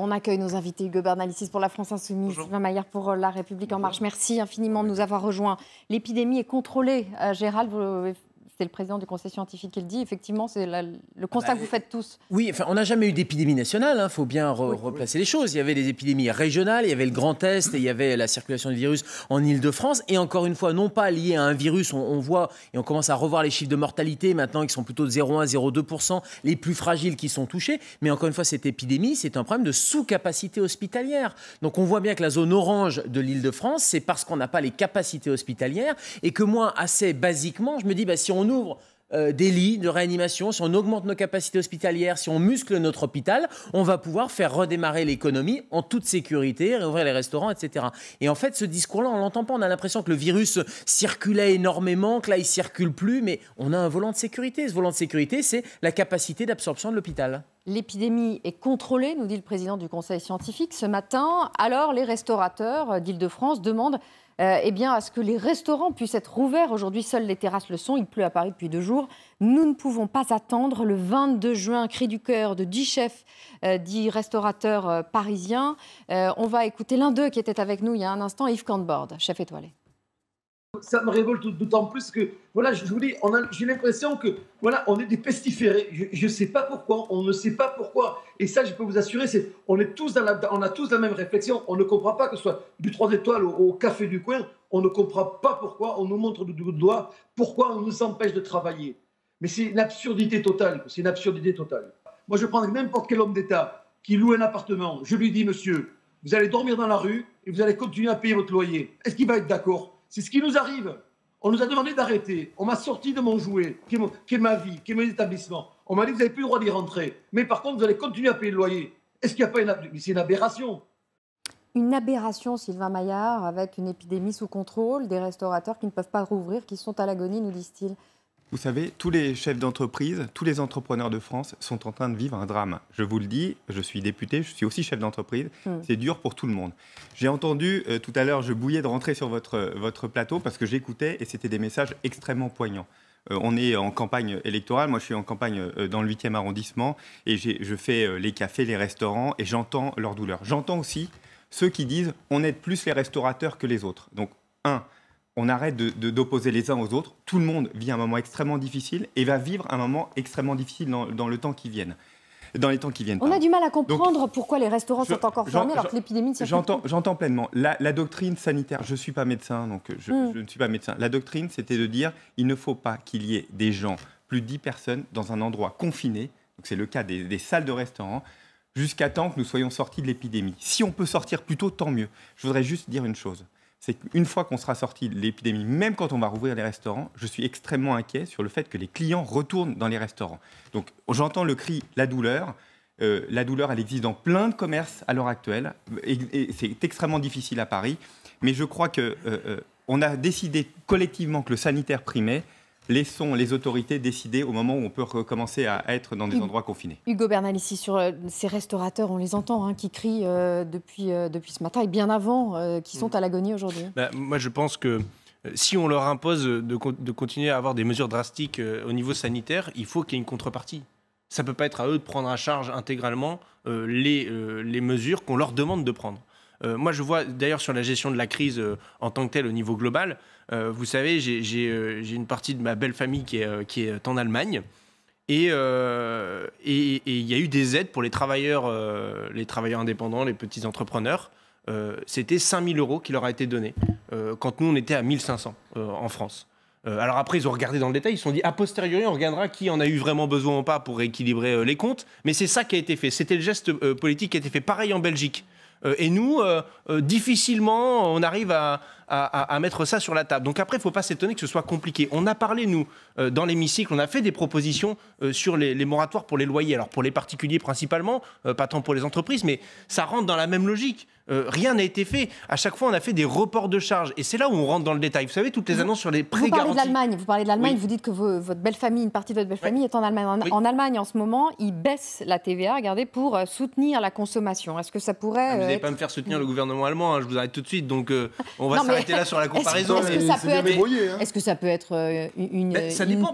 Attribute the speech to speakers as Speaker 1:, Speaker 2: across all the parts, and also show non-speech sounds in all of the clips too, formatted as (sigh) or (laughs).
Speaker 1: On accueille nos invités Hugo Bernalicis pour la France Insoumise, Sylvain Maillard pour euh, La République En Marche. Merci infiniment de nous avoir rejoints. L'épidémie est contrôlée, euh, Gérald c'était le président du conseil scientifique qui le dit. Effectivement, c'est le constat ah que bah, vous faites tous.
Speaker 2: Oui, enfin, on n'a jamais eu d'épidémie nationale. Il hein. faut bien replacer les choses. Il y avait des épidémies régionales, il y avait le Grand Est, et il y avait la circulation du virus en Ile-de-France. Et encore une fois, non pas lié à un virus. On, voit et on commence à revoir les chiffres de mortalité maintenant qui sont plutôt de 0,1, 0,2 les plus fragiles qui sont touchés. Mais encore une fois, cette épidémie, c'est un problème de sous-capacité hospitalière. Donc on voit bien que la zone orange de lile de france c'est parce qu'on n'a pas les capacités hospitalières et que moi, assez basiquement, je me dis, bah, si on on ouvre euh, des lits de réanimation, si on augmente nos capacités hospitalières, si on muscle notre hôpital, on va pouvoir faire redémarrer l'économie en toute sécurité, réouvrir les restaurants, etc. Et en fait, ce discours-là, on l'entend pas. On a l'impression que le virus circulait énormément, que là, il circule plus, mais on a un volant de sécurité. Ce volant de sécurité, c'est la capacité d'absorption de l'hôpital.
Speaker 1: L'épidémie est contrôlée, nous dit le président du Conseil scientifique ce matin. Alors, les restaurateurs d'Île-de-France demandent euh, eh bien, à ce que les restaurants puissent être ouverts. Aujourd'hui, seules les terrasses le sont. Il pleut à Paris depuis deux jours. Nous ne pouvons pas attendre le 22 juin, cri du cœur de dix chefs, euh, dix restaurateurs euh, parisiens. on va écouter l'un d'eux qui était avec nous il y a un instant, Yves Candebord, chef étoilé
Speaker 3: ça me révolte d'autant plus que, voilà, je vous dis, j'ai l'impression que, voilà, on est des pestiférés. Je ne sais pas pourquoi, on ne sait pas pourquoi. Et ça, je peux vous assurer, c'est, on, est tous dans on a tous la même réflexion. On ne comprend pas que ce soit du 3 étoiles au, au café du coin, on ne comprend pas pourquoi, on nous montre du doigt pourquoi on nous empêche de travailler. Mais c'est une absurdité totale, c'est une absurdité totale. Moi, je prends n'importe quel homme d'État qui loue un appartement, je lui dis, monsieur, vous allez dormir dans la rue et vous allez continuer à payer votre loyer. Est-ce qu'il va être d'accord c'est ce qui nous arrive. On nous a demandé d'arrêter. On m'a sorti de mon jouet, qui est, ma vie, qui est mon établissement. On m'a dit, que vous n'avez plus le droit d'y rentrer. Mais par contre, vous allez continuer à payer le loyer. Est-ce qu'il n'y a pas une, c'est une aberration
Speaker 1: une aberration, Sylvain Maillard, avec une épidémie sous contrôle, des restaurateurs qui ne peuvent pas rouvrir, qui sont à l'agonie, nous disent-ils.
Speaker 4: Vous savez, tous les chefs d'entreprise, tous les entrepreneurs de France sont en train de vivre un drame. Je vous le dis, je suis député, je suis aussi chef d'entreprise. Mm. C'est dur pour tout le monde. J'ai entendu euh, tout à l'heure, je bouillais de rentrer sur votre, votre plateau parce que j'écoutais et c'était des messages extrêmement poignants. Euh, on est en campagne électorale, moi je suis en campagne euh, dans le 8e arrondissement et je fais les cafés, les restaurants et j'entends leur douleur. J'entends aussi ceux qui disent on aide plus les restaurateurs que les autres. Donc, un, on arrête d'opposer de, les uns aux autres. Tout le monde vit un moment extrêmement difficile et va vivre un moment extrêmement difficile dans, le temps qui Dans les temps qui viennent. On a du mal à comprendre
Speaker 1: pourquoi les restaurants sont encore fermés alors que l'épidémie ne J'entends,
Speaker 4: j'entends pleinement. La, doctrine sanitaire, je ne suis pas médecin, donc hmm. je, ne suis pas médecin. La doctrine, c'était de dire il ne faut pas qu'il y ait des gens, plus de 10 personnes, dans un endroit confiné. c'est le cas des, des salles de restaurants jusqu'à temps que nous soyons sortis de l'épidémie. Si on peut sortir plus tôt, tant mieux. Je voudrais juste dire une chose c'est qu'une fois qu'on sera sorti de l'épidémie, même quand on va rouvrir les restaurants, je suis extrêmement inquiet sur le fait que les clients retournent dans les restaurants. Donc j'entends le cri la douleur. Euh, la douleur, elle existe dans plein de commerces à l'heure actuelle, et, c'est extrêmement difficile à Paris. Mais je crois qu'on euh, euh, on a décidé collectivement que le sanitaire primait laissons les autorités décider au moment où on peut recommencer à être dans des endroits confinés.
Speaker 1: Hugo Bernal, ici, sur euh, ces restaurateurs, on les entend, hein, qui crient euh, depuis, euh, depuis ce matin et bien avant, qui sont mm. à l'agonie aujourd'hui.
Speaker 4: Bah, moi, je pense que
Speaker 5: si on leur impose de, continuer à avoir des mesures drastiques au niveau sanitaire, il faut qu'il y ait une contrepartie. Ça ne peut pas être à eux de prendre à charge intégralement les, les mesures qu'on leur demande de prendre moi, je vois d'ailleurs sur la gestion de la crise en tant que telle au niveau global, euh, vous savez, euh, j'ai une partie de ma belle famille qui est, euh, en Allemagne. Et il y a eu des aides pour les travailleurs, les travailleurs indépendants, les petits entrepreneurs. C'était 5000 euros qui leur a été donné quand nous, on était à 1500 en France. alors après, ils ont regardé dans le détail, ils se sont dit, a posteriori, on regardera qui en a eu vraiment besoin ou pas pour rééquilibrer les comptes. Mais c'est ça qui a été fait. C'était le geste politique qui a été fait pareil en Belgique. Et nous, difficilement, on arrive à, à, mettre ça sur la table. Donc après, il ne faut pas s'étonner que ce soit compliqué. On a parlé, nous, euh, dans l'hémicycle, on a fait des propositions euh, sur les, moratoires pour les loyers. Alors pour les particuliers principalement, euh, pas tant pour les entreprises, mais ça rentre dans la même logique. Euh, rien n'a été fait. À chaque fois, on a fait des reports de charges. Et c'est là où on rentre dans le détail. Vous savez, toutes les annonces sur les prêts Vous parlez de
Speaker 1: l'Allemagne. Vous parlez de l'Allemagne. Vous dites que votre belle famille, une partie de votre belle famille, est en Allemagne. En, Allemagne, en ce moment, ils baissent la TVA. Regardez pour euh, soutenir la consommation. Est-ce que ça pourrait ah, Vous n'allez euh, pas me faire
Speaker 5: soutenir le gouvernement allemand. Hein, je vous arrête tout de suite. Donc, (laughs) on va s'arrêter là sur la comparaison. Hein.
Speaker 1: Est-ce que, ça peut être une,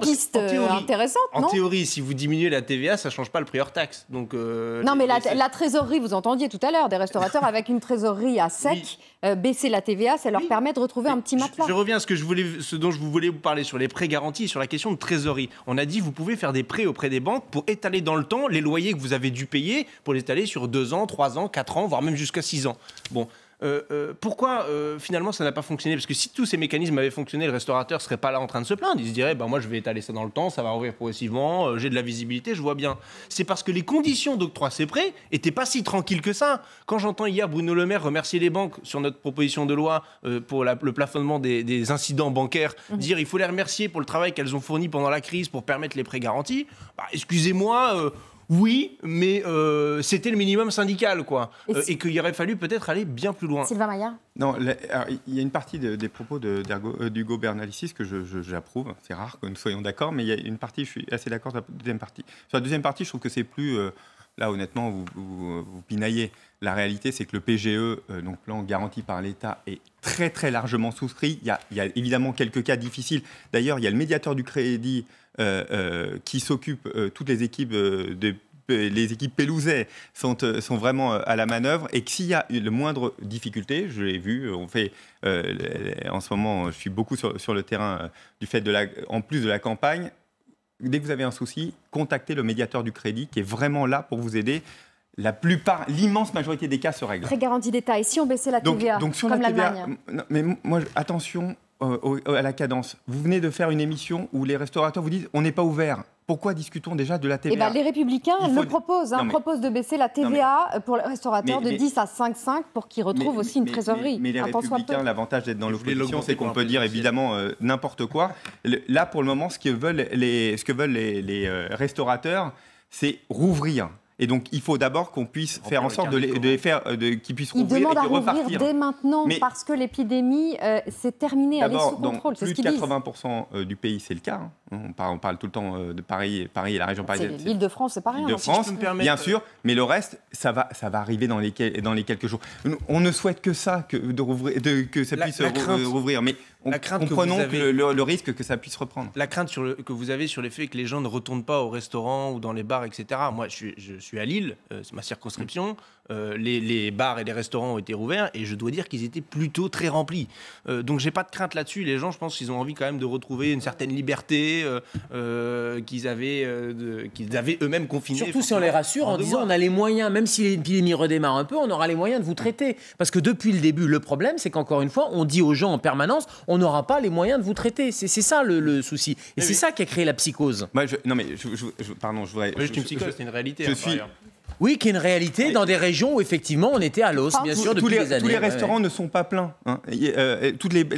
Speaker 1: piste intéressante En théorie,
Speaker 5: si vous diminuez la TVA, ça change pas le prix hors taxe. Donc. non, mais la
Speaker 1: trésorerie, vous entendiez tout à l'heure, des restaurateurs avec une trésorerie à sec, euh, baisser la TVA, ça leur permet de retrouver un petit matelas. Je,
Speaker 5: reviens à ce, que je voulais, ce dont je voulais vous parler sur les prêts garantis, sur la question de trésorerie. On a dit vous pouvez faire des prêts auprès des banques pour étaler dans le temps les loyers que vous avez dû payer, pour les étaler sur 2 ans, 3 ans, 4 ans, voire même jusqu'à 6 ans. Bon, euh, euh, pourquoi euh, finalement ça n'a pas fonctionné Parce que si tous ces mécanismes avaient fonctionné, le restaurateur serait pas là en train de se plaindre. Il se dirait, bah, moi je vais étaler ça dans le temps, ça va rouvrir progressivement, j'ai de la visibilité, je vois bien. C'est parce que les conditions d'octroi ces prêts étaient pas si tranquilles que ça. Quand j'entends hier Bruno Le Maire remercier les banques sur notre proposition de loi pour le plafonnement des, incidents bancaires, mmh. dire il faut les remercier pour le travail qu'elles ont fourni pendant la crise pour permettre les prêts garantis, bah, excusez-moi oui, mais euh, c'était le minimum syndical, quoi. Euh, et, qu'il aurait fallu peut-être aller bien plus loin. Sylvain Maillard
Speaker 4: Non, il y a une partie des propos euh, d'Hugo Bernalicis que j'approuve. C'est rare que nous soyons d'accord, mais il y a une partie, je suis assez d'accord sur la deuxième partie. Sur la deuxième partie, je trouve que c'est plus. là, honnêtement, vous, pinaillez. La réalité, c'est que le PGE, donc plan garanti par l'État, est très très largement souscrit. Il y a, évidemment quelques cas difficiles. D'ailleurs, il y a le médiateur du crédit euh, euh, qui s'occupe, euh, toutes les équipes de les équipes Pelouzet sont, sont vraiment à la manœuvre et que s'il y a le moindre difficulté, je l'ai vu, on fait en ce moment, je suis beaucoup sur, sur le terrain du fait de la, en plus de la campagne, dès que vous avez un souci, contactez le médiateur du crédit qui est vraiment là pour vous aider la plupart, l'immense majorité des cas se règlent. Très
Speaker 1: garantie d'État. Et si on baissait la TVA, donc, donc comme l'Allemagne
Speaker 4: Mais moi, attention euh, euh, à la cadence. Vous venez de faire une émission où les restaurateurs vous disent on n'est pas ouvert. Pourquoi discutons déjà de la eh TVA ben, Les
Speaker 1: Républicains le proposent, hein, proposent de baisser la TVA euh, pour les restaurateurs de 10 à 5,5 pour qu'ils retrouvent aussi une trésorerie. Mais, les Républicains,
Speaker 4: l'avantage d'être dans l'opposition, c'est qu'on peut dire évidemment n'importe quoi. là, pour le moment, ce que veulent les, restaurateurs, c'est rouvrir. Et donc, il faut d'abord qu'on puisse faire en sorte de les, de faire, euh, qu'ils puissent rouvrir et à rouvrir dès
Speaker 1: maintenant parce que l'épidémie, euh, s'est terminée, elle est sous contrôle. Dans plus de
Speaker 4: 80% euh, du pays, c'est le cas. Hein. On parle, tout le temps euh, de Paris, Paris et la région parisienne. L'île
Speaker 1: de France, c'est pas rien. de France, bien euh,
Speaker 4: sûr, mais le reste, ça va, ça va arriver dans les, quelques jours. On ne souhaite que ça, que, ça puisse rouvrir, mais on, comprenons que le, risque que ça puisse reprendre. La crainte que vous avez sur les faits que les gens ne retournent pas
Speaker 5: au restaurant ou dans les bars, etc. Moi, je suis à Lille, euh, c'est ma circonscription. Euh, les, bars et les restaurants ont été rouverts et je dois dire qu'ils étaient plutôt très remplis. Euh, donc j'ai pas de crainte là-dessus. Les gens, je pense qu'ils ont envie quand même de retrouver une certaine liberté euh, qu'ils avaient, qu'ils avaient eux-mêmes confinée. Surtout si on les rassure en, disant on
Speaker 2: a les moyens, même si l'épidémie redémarre un peu, on aura les moyens de vous traiter. Parce que depuis le début, le problème, c'est qu'encore une fois, on dit aux gens en permanence on n'aura pas les moyens de vous traiter. C'est ça le, souci. Et c'est ça qui a créé la psychose. non mais, je,
Speaker 4: je, pardon, je voudrais. une psychose, c'est une réalité. Je hein, suis.
Speaker 2: Oui, qui est une réalité ah, dans des régions où effectivement
Speaker 4: on était à l'os, bien sûr, depuis les, des années. Tous les restaurants ne sont pas pleins. Hein. Euh, toutes les, bah,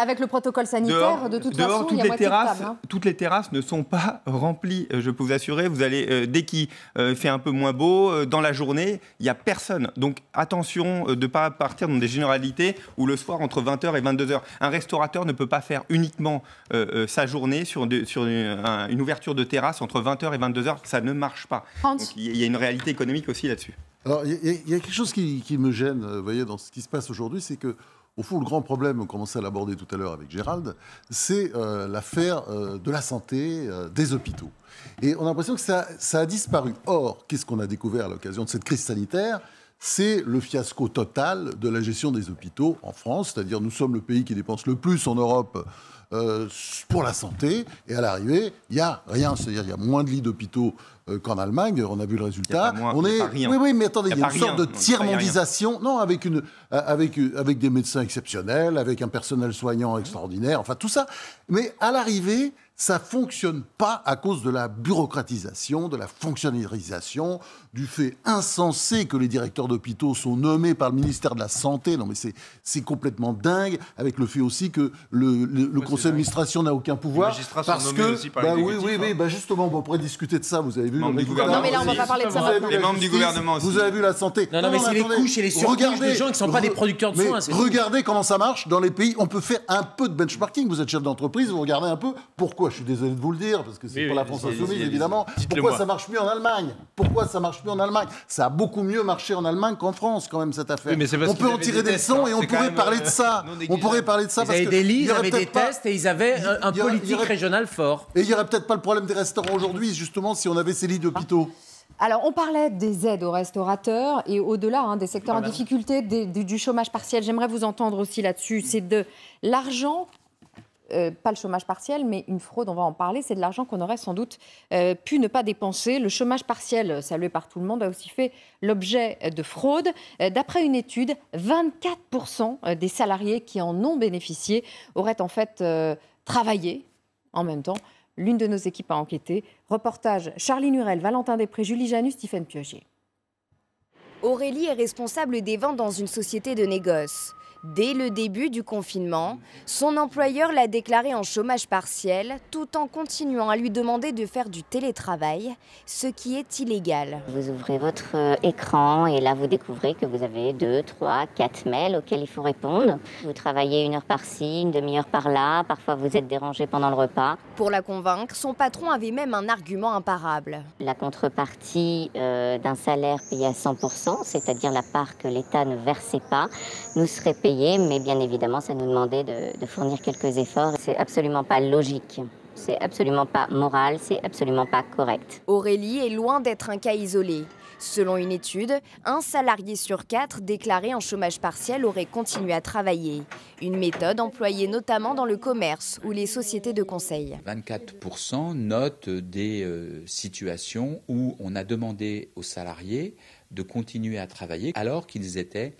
Speaker 1: avec, le protocole sanitaire, de toute façon, toutes les terrasses, hein.
Speaker 4: toutes les terrasses ne sont pas (laughs) remplies. Euh, je peux vous assurer, vous allez euh, dès qu'il fait un peu moins beau dans la journée, il y a personne. Donc attention de ne pas partir dans des généralités où le soir entre 20h et 22h, un restaurateur ne peut pas faire uniquement sa journée sur, une ouverture de terrasse entre 20h et 22h, ça ne marche pas. Il y a une réalité économique aussi là-dessus.
Speaker 3: Alors, il y, a quelque chose qui, me gêne, euh, voyez, dans ce qui se passe aujourd'hui, c'est que au fond, le grand problème, on commençait à l'aborder tout à l'heure avec Gérald, c'est euh, l'affaire euh, de la santé, des hôpitaux. Et on a l'impression que ça, ça, a disparu. Or, qu'est-ce qu'on a découvert à l'occasion de cette crise sanitaire c'est le fiasco total de la gestion des hôpitaux en France, c'est-à-dire nous sommes le pays qui dépense le plus en Europe euh, pour la santé. Et à l'arrivée, il n'y a rien. C'est-à-dire qu'il y a moins de lits d'hôpitaux euh, qu'en Allemagne. On a vu le résultat. on est... Oui, oui, mais attendez, il une sorte de tiers-mondisation. Non, avec, une, euh, avec, avec des médecins exceptionnels, avec un personnel soignant extraordinaire, enfin tout ça. Mais à l'arrivée, ça ne fonctionne pas à cause de la bureaucratisation, de la fonctionnalisation, du fait insensé que les directeurs d'hôpitaux sont nommés par le ministère de la Santé. Non, mais c'est complètement dingue, avec le fait aussi que le, conseil d'administration n'a aucun pouvoir. parce que, bah Oui, oui, hein. oui bah justement, on pourrait discuter de ça. Vous avez vu. gouvernement. Non, mais là, on va pas parler de ça. Les membres du gouvernement aussi. Vous avez vu la santé. Non, mais, c'est les couches et les surcouches des gens qui ne sont pas des producteurs de soins. Regardez comment ça marche dans les pays. On peut faire un peu de benchmarking. Vous êtes chef d'entreprise, vous regardez un peu. Pourquoi Je suis désolé de vous le dire, parce que c'est pour la France insoumise, évidemment. Pourquoi ça marche mieux en Allemagne Pourquoi ça marche en Allemagne. Ça a beaucoup mieux marché en Allemagne qu'en France, quand même, cette affaire. on peut en tirer des, leçons et on hein. pourrait euh, parler de ça. On pourrait parler de ça parce avaient que des lits, ils avaient des tests et ils avaient un politique régional fort. Et il n'y aurait peut-être pas le problème des restaurants aujourd'hui, justement, si on avait ces lits d'hôpitaux. Ah.
Speaker 1: Alors, on parlait des aides aux restaurateurs et au-delà hein, des secteurs ah en bah difficulté, du chômage partiel. J'aimerais vous entendre aussi là-dessus. C'est de l'argent euh, pas le chômage partiel, mais une fraude, on va en parler, c'est de l'argent qu'on aurait sans doute euh, pu ne pas dépenser. Le chômage partiel, salué par tout le monde, a aussi fait l'objet de fraude. Euh, d'après une étude, 24% des salariés qui en ont bénéficié auraient en fait travaillé en même temps. L'une de nos équipes a enquêté. Reportage Charlie Nurel, Valentin Després, Julie Janus, Stéphane Piogier.
Speaker 6: Aurélie est responsable des ventes dans une société de négoce. Dès le début du confinement, son employeur l'a déclaré en chômage partiel tout en continuant à lui demander de faire du télétravail, ce qui est illégal. Vous ouvrez votre euh, écran et là vous découvrez que vous avez 2, 3, 4 mails auxquels il faut répondre. Vous travaillez une heure par-ci, une demi-heure par-là, parfois vous êtes dérangé pendant le repas. Pour la convaincre, son patron avait même un argument imparable. La contrepartie euh, d'un salaire payé à 100%, c'est-à-dire la part que l'État ne versait pas, nous serait payée mais bien évidemment, ça nous demandait de, fournir quelques efforts. C'est absolument pas logique. C'est absolument pas moral, c'est absolument pas correct. Aurélie est loin d'être un cas isolé. Selon une étude, un salarié sur quatre déclaré en chômage partiel aurait continué à travailler. Une méthode employée notamment dans le commerce ou les sociétés de conseil.
Speaker 4: 24% notent des euh, situations où on a demandé aux salariés de continuer à travailler
Speaker 2: alors qu'ils étaient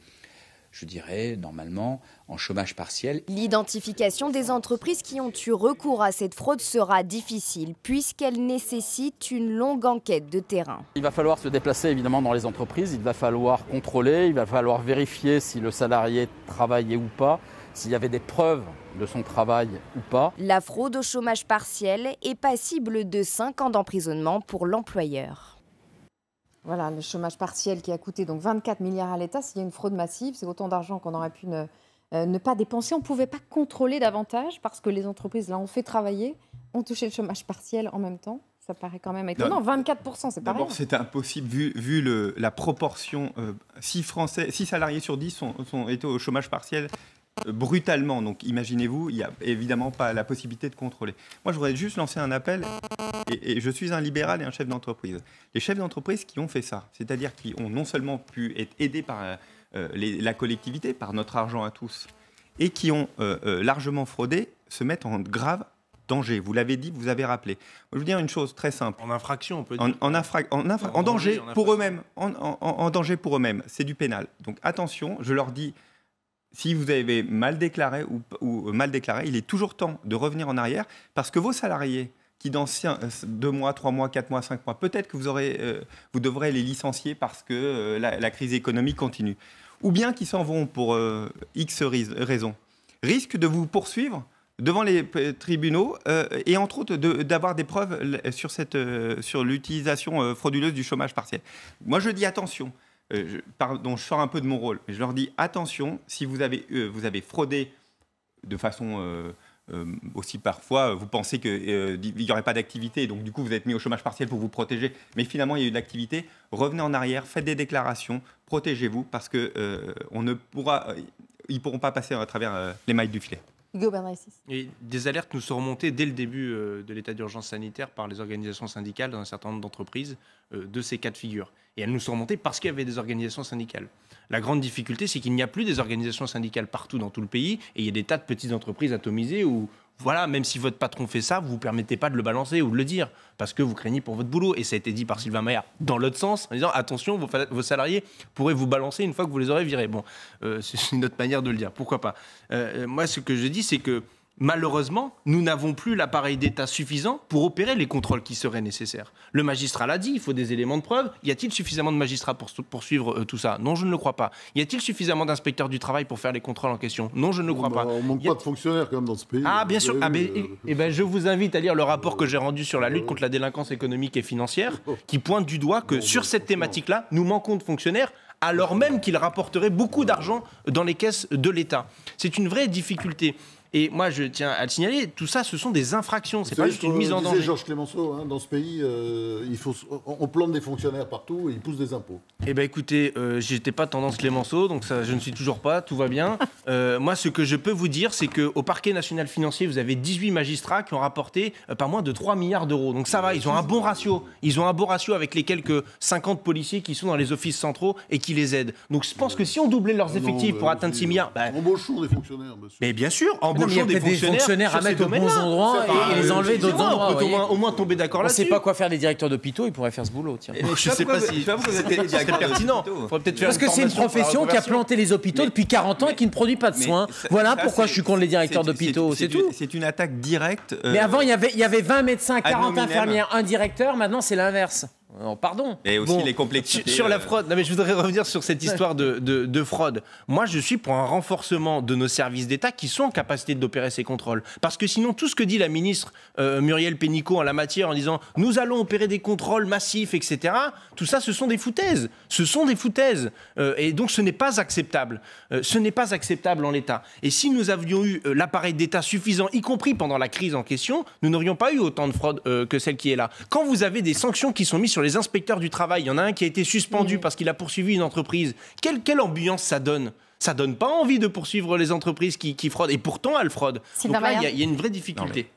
Speaker 2: je dirais, normalement, en chômage partiel. L'identification
Speaker 6: des entreprises qui ont eu recours à cette fraude sera difficile puisqu'elle nécessite une longue enquête de terrain.
Speaker 2: Il va falloir se déplacer évidemment dans les entreprises, il va falloir contrôler, il va falloir vérifier si le salarié travaillait ou pas, s'il y avait des preuves de son travail ou pas.
Speaker 6: La fraude au chômage partiel est passible de 5 ans
Speaker 1: d'emprisonnement pour l'employeur. Voilà, le chômage partiel qui a coûté donc 24 milliards à l'État, s'il y a une fraude massive, c'est autant d'argent qu'on aurait pu ne, euh, pas dépenser. On ne pouvait pas contrôler davantage parce que les entreprises, là, ont fait travailler, ont touché le chômage partiel en même temps. Ça paraît quand même étonnant. 24%, c'est pas D'abord, c'est
Speaker 4: impossible vu, la proportion. 6, euh, Français, 6 salariés sur 10 sont, sont, étaient au chômage partiel brutalement. Donc imaginez-vous, il n'y a évidemment pas la possibilité de contrôler. Moi, je voudrais juste lancer un appel, et, je suis un libéral et un chef d'entreprise. Les chefs d'entreprise qui ont fait ça, c'est-à-dire qui ont non seulement pu être aidés par euh, la collectivité, par notre argent à tous, et qui ont euh, euh, largement fraudé, se mettent en grave danger. Vous l'avez dit, vous avez rappelé. Je veux dire une chose très simple. En infraction, on peut dire. En, pour eux-mêmes. En, danger pour eux-mêmes. C'est du pénal. Donc attention, je leur dis, si vous avez mal déclaré ou, euh, mal déclaré, il est toujours temps de revenir en arrière parce que vos salariés qui dans euh, deux mois, trois mois, quatre mois, cinq mois, peut-être que vous, aurez, euh, vous devrez les licencier parce que la, crise économique continue. Ou bien qui s'en vont pour X raisons, risquent de vous poursuivre devant les tribunaux et entre autres d'avoir des preuves sur, cette, sur l'utilisation frauduleuse du chômage partiel. Moi je dis attention, euh, je, pardon, je sors un peu de mon rôle, mais je leur dis attention, si vous avez, euh, vous avez fraudé de façon euh, aussi parfois, vous pensez qu'il n'y aurait pas d'activité, donc du coup vous êtes mis au chômage partiel pour vous protéger, mais finalement il y a eu de l'activité. Revenez en arrière, faites des déclarations, protégez-vous parce que ne pourra, ils pourront pas passer à travers les mailles du filet des alertes nous sont remontées dès le début euh, de l'état d'urgence sanitaire par les organisations syndicales
Speaker 5: dans un certain nombre d'entreprises euh, de ces cas de figure. Et elles nous sont remontées parce qu'il y avait des organisations syndicales. La grande difficulté, c'est qu'il n'y a plus des organisations syndicales partout dans tout le pays et il y a des tas de petites entreprises atomisées où, voilà, même si votre patron fait ça, vous ne vous permettez pas de le balancer ou de le dire parce que vous craignez pour votre boulot. Et ça a été dit par Sylvain Maillard dans l'autre sens en disant attention, vos, salariés pourraient vous balancer une fois que vous les aurez virés. Bon, euh, c'est une autre manière de le dire, pourquoi pas. Euh, moi, ce que je dis, c'est que malheureusement, nous n'avons plus l'appareil d'État suffisant pour opérer les contrôles qui seraient nécessaires. Le magistrat l'a dit, il faut des éléments de preuve. Y a-t-il suffisamment de magistrats pour poursuivre euh, tout ça Non, je ne le crois pas. Y a-t-il suffisamment d'inspecteurs du travail pour faire les contrôles en question Non, je ne le crois pas.
Speaker 3: Bah, on manque pas de fonctionnaires quand même dans ce pays. Ah, bien sûr. Ah, euh,
Speaker 5: eh ben, je vous invite à lire le rapport que j'ai rendu sur la lutte euh. contre la délinquance économique et financière, oh. qui pointe du doigt que sur bah, cette thématique-là, nous manquons de fonctionnaires alors même qu'ils rapporteraient beaucoup d'argent dans les caisses de l'État. C'est une vraie difficulté. Et moi, je tiens à le signaler, tout ça, ce sont des
Speaker 3: infractions, c'est pas juste une mise en danger. Georges Clémenceau, hein, dans ce pays, euh, il faut, on plante des fonctionnaires partout et ils poussent des impôts.
Speaker 5: Eh bien, écoutez, je euh, j'étais pas tendance Clémenceau, donc ça, je ne suis toujours pas, tout va bien. Euh, moi, ce que je peux vous dire, c'est qu'au parquet national financier, vous avez 18 magistrats qui ont rapporté pas moins de 3 milliards d'euros. Donc ça va, ils ont un bon ratio. Ils ont un bon ratio avec les quelques 50 policiers qui sont dans les offices centraux et qui les aident. Donc je pense que si on doublait leurs effectifs pour atteindre 6 milliards. on embauchons ben des fonctionnaires, monsieur. Mais bien sûr, y des, des, fonctionnaires à mettre aux bons endroits et, bah, les enlever d'autres endroits. On au moins tomber d'accord là-dessus. On ne sait pas quoi faire des
Speaker 2: directeurs d'hôpitaux, ils pourraient faire ce boulot. Tiens. Je ne sais pas si c'est pertinent. Parce que c'est une profession qui a planté les hôpitaux depuis 40 ans et qui ne produit pas de soins. Voilà pourquoi je suis contre les directeurs d'hôpitaux.
Speaker 4: C'est tout. C'est une attaque directe. Euh, mais
Speaker 2: avant, il y avait 20 médecins, 40 infirmières, un directeur.
Speaker 5: Maintenant, c'est l'inverse. Non, oh, pardon.
Speaker 4: Et aussi les complexités. Sur, la euh, fraude, non, mais je voudrais revenir sur cette histoire
Speaker 5: de, de, fraude. Moi, je suis pour un renforcement de nos services d'État qui sont en capacité d'opérer ces contrôles. Parce que sinon, tout ce que dit la ministre euh, Muriel Pénicaud en la matière en disant nous allons opérer des contrôles massifs, etc., tout ça, ce sont des foutaises. Ce sont des foutaises. Euh, et donc, ce n'est pas acceptable. ce n'est pas acceptable en l'État. Et si nous avions eu l'appareil d'État suffisant, y compris pendant la crise en question, nous n'aurions pas eu autant de fraude que celle qui est là. Quand vous avez des sanctions qui sont mises sur les inspecteurs du travail. Il y en a un qui a été suspendu parce qu'il a poursuivi une entreprise. Quelle, ambiance ça donne ça donne pas envie de poursuivre les entreprises qui, fraudent. Et pourtant, elles fraudent. Donc là, hein. il y, a une vraie difficulté.